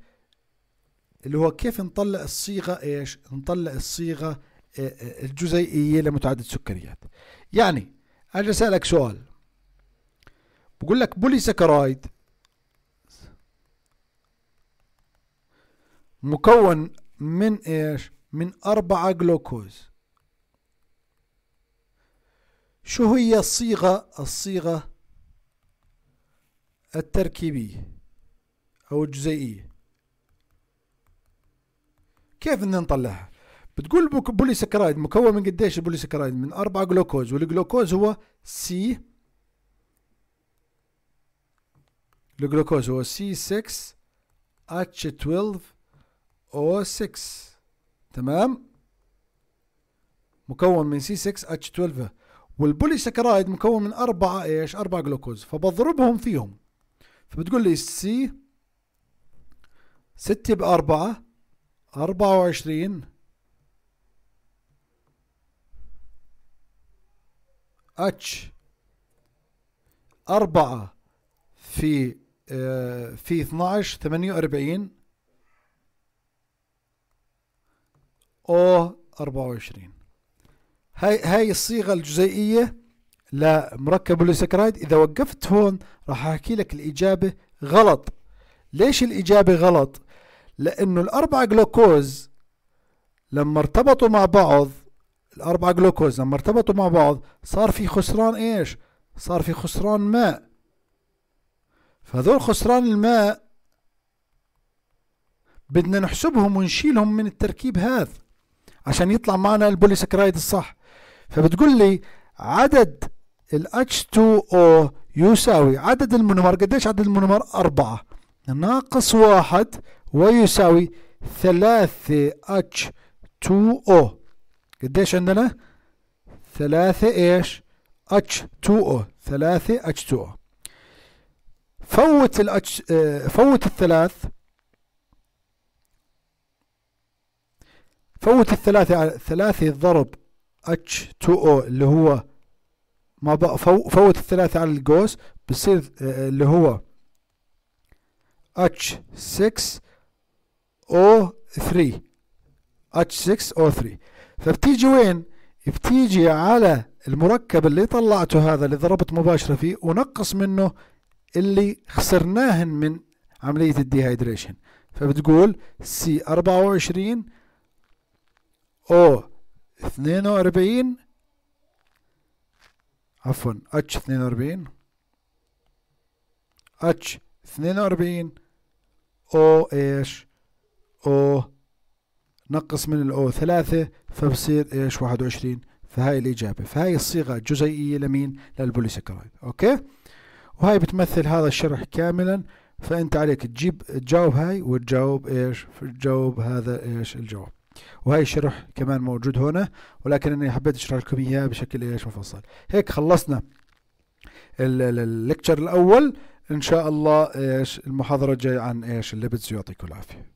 اللي هو كيف نطلع الصيغة ايش؟ نطلع الصيغة الجزيئية لمتعدد السكريات يعني اجي أسألك سؤال بقول لك بولي سكرايد مكون من إيش من أربعة جلوكوز شو هي الصيغة الصيغة التركيبية أو الجزيئية كيف بدنا نطلعها بتقول بولي سكرايد مكون من قديش سكرايد من أربعة جلوكوز والجلوكوز هو سي الجلوكوز هو سي 6 اتش 12 او 6 تمام مكون من سي 6 اتش 12 والبولي سكرايد مكون من أربعة إيش أربعة جلوكوز فبضربهم فيهم فبتقول لي سي 6 بأربعة 4 24 اتش أربعة في آه، في 12 48 او 24 هاي هاي الصيغة الجزيئية لمركب الليسكرايد إذا وقفت هون راح أحكي لك الإجابة غلط ليش الإجابة غلط؟ لأنه الأربع جلوكوز لما ارتبطوا مع بعض الاربع جلوكوز لما ارتبطوا مع بعض صار في خسران ايش صار في خسران ماء فهذول خسران الماء بدنا نحسبهم ونشيلهم من التركيب هذا عشان يطلع معنا البوليسكرايد الصح فبتقول لي عدد ال H2O يساوي عدد المونومر قديش عدد المونومر أربعة ناقص واحد ويساوي ثلاثة H2O قديش عندنا ثلاثة ايش H2O ثلاثة H2O فوت ال H آه، فوت الثلاث فوت الثلاثة ثلاثة ضرب H2O اللي هو ما بقى فوت الثلاثة على القوس بصير آه، اللي هو H6O3 H6O3 فبتيجي وين بتيجي على المركب اللي طلعته هذا اللي ضربت مباشرة فيه ونقص منه اللي خسرناهن من عملية الديهايدريشن فبتقول سي 24 او 42 عفوا اتش 42 اتش 42 او ايش او نقص من الاو 3 فبصير ايش 21 فهاي الإجابة فهاي الصيغة الجزيئية لمين للبوليسكرايد أوكي وهاي بتمثل هذا الشرح كاملا فأنت عليك تجيب تجاوب هاي وتجاوب إيش تجاوب هذا إيش الجواب وهي الشرح كمان موجود هنا ولكن أنا حبيت أشرح لكم إياه بشكل إيش مفصل هيك خلصنا الليكتشر الأول إن شاء الله إيش المحاضرة الجاية عن إيش الليبتس يعطيكم العافية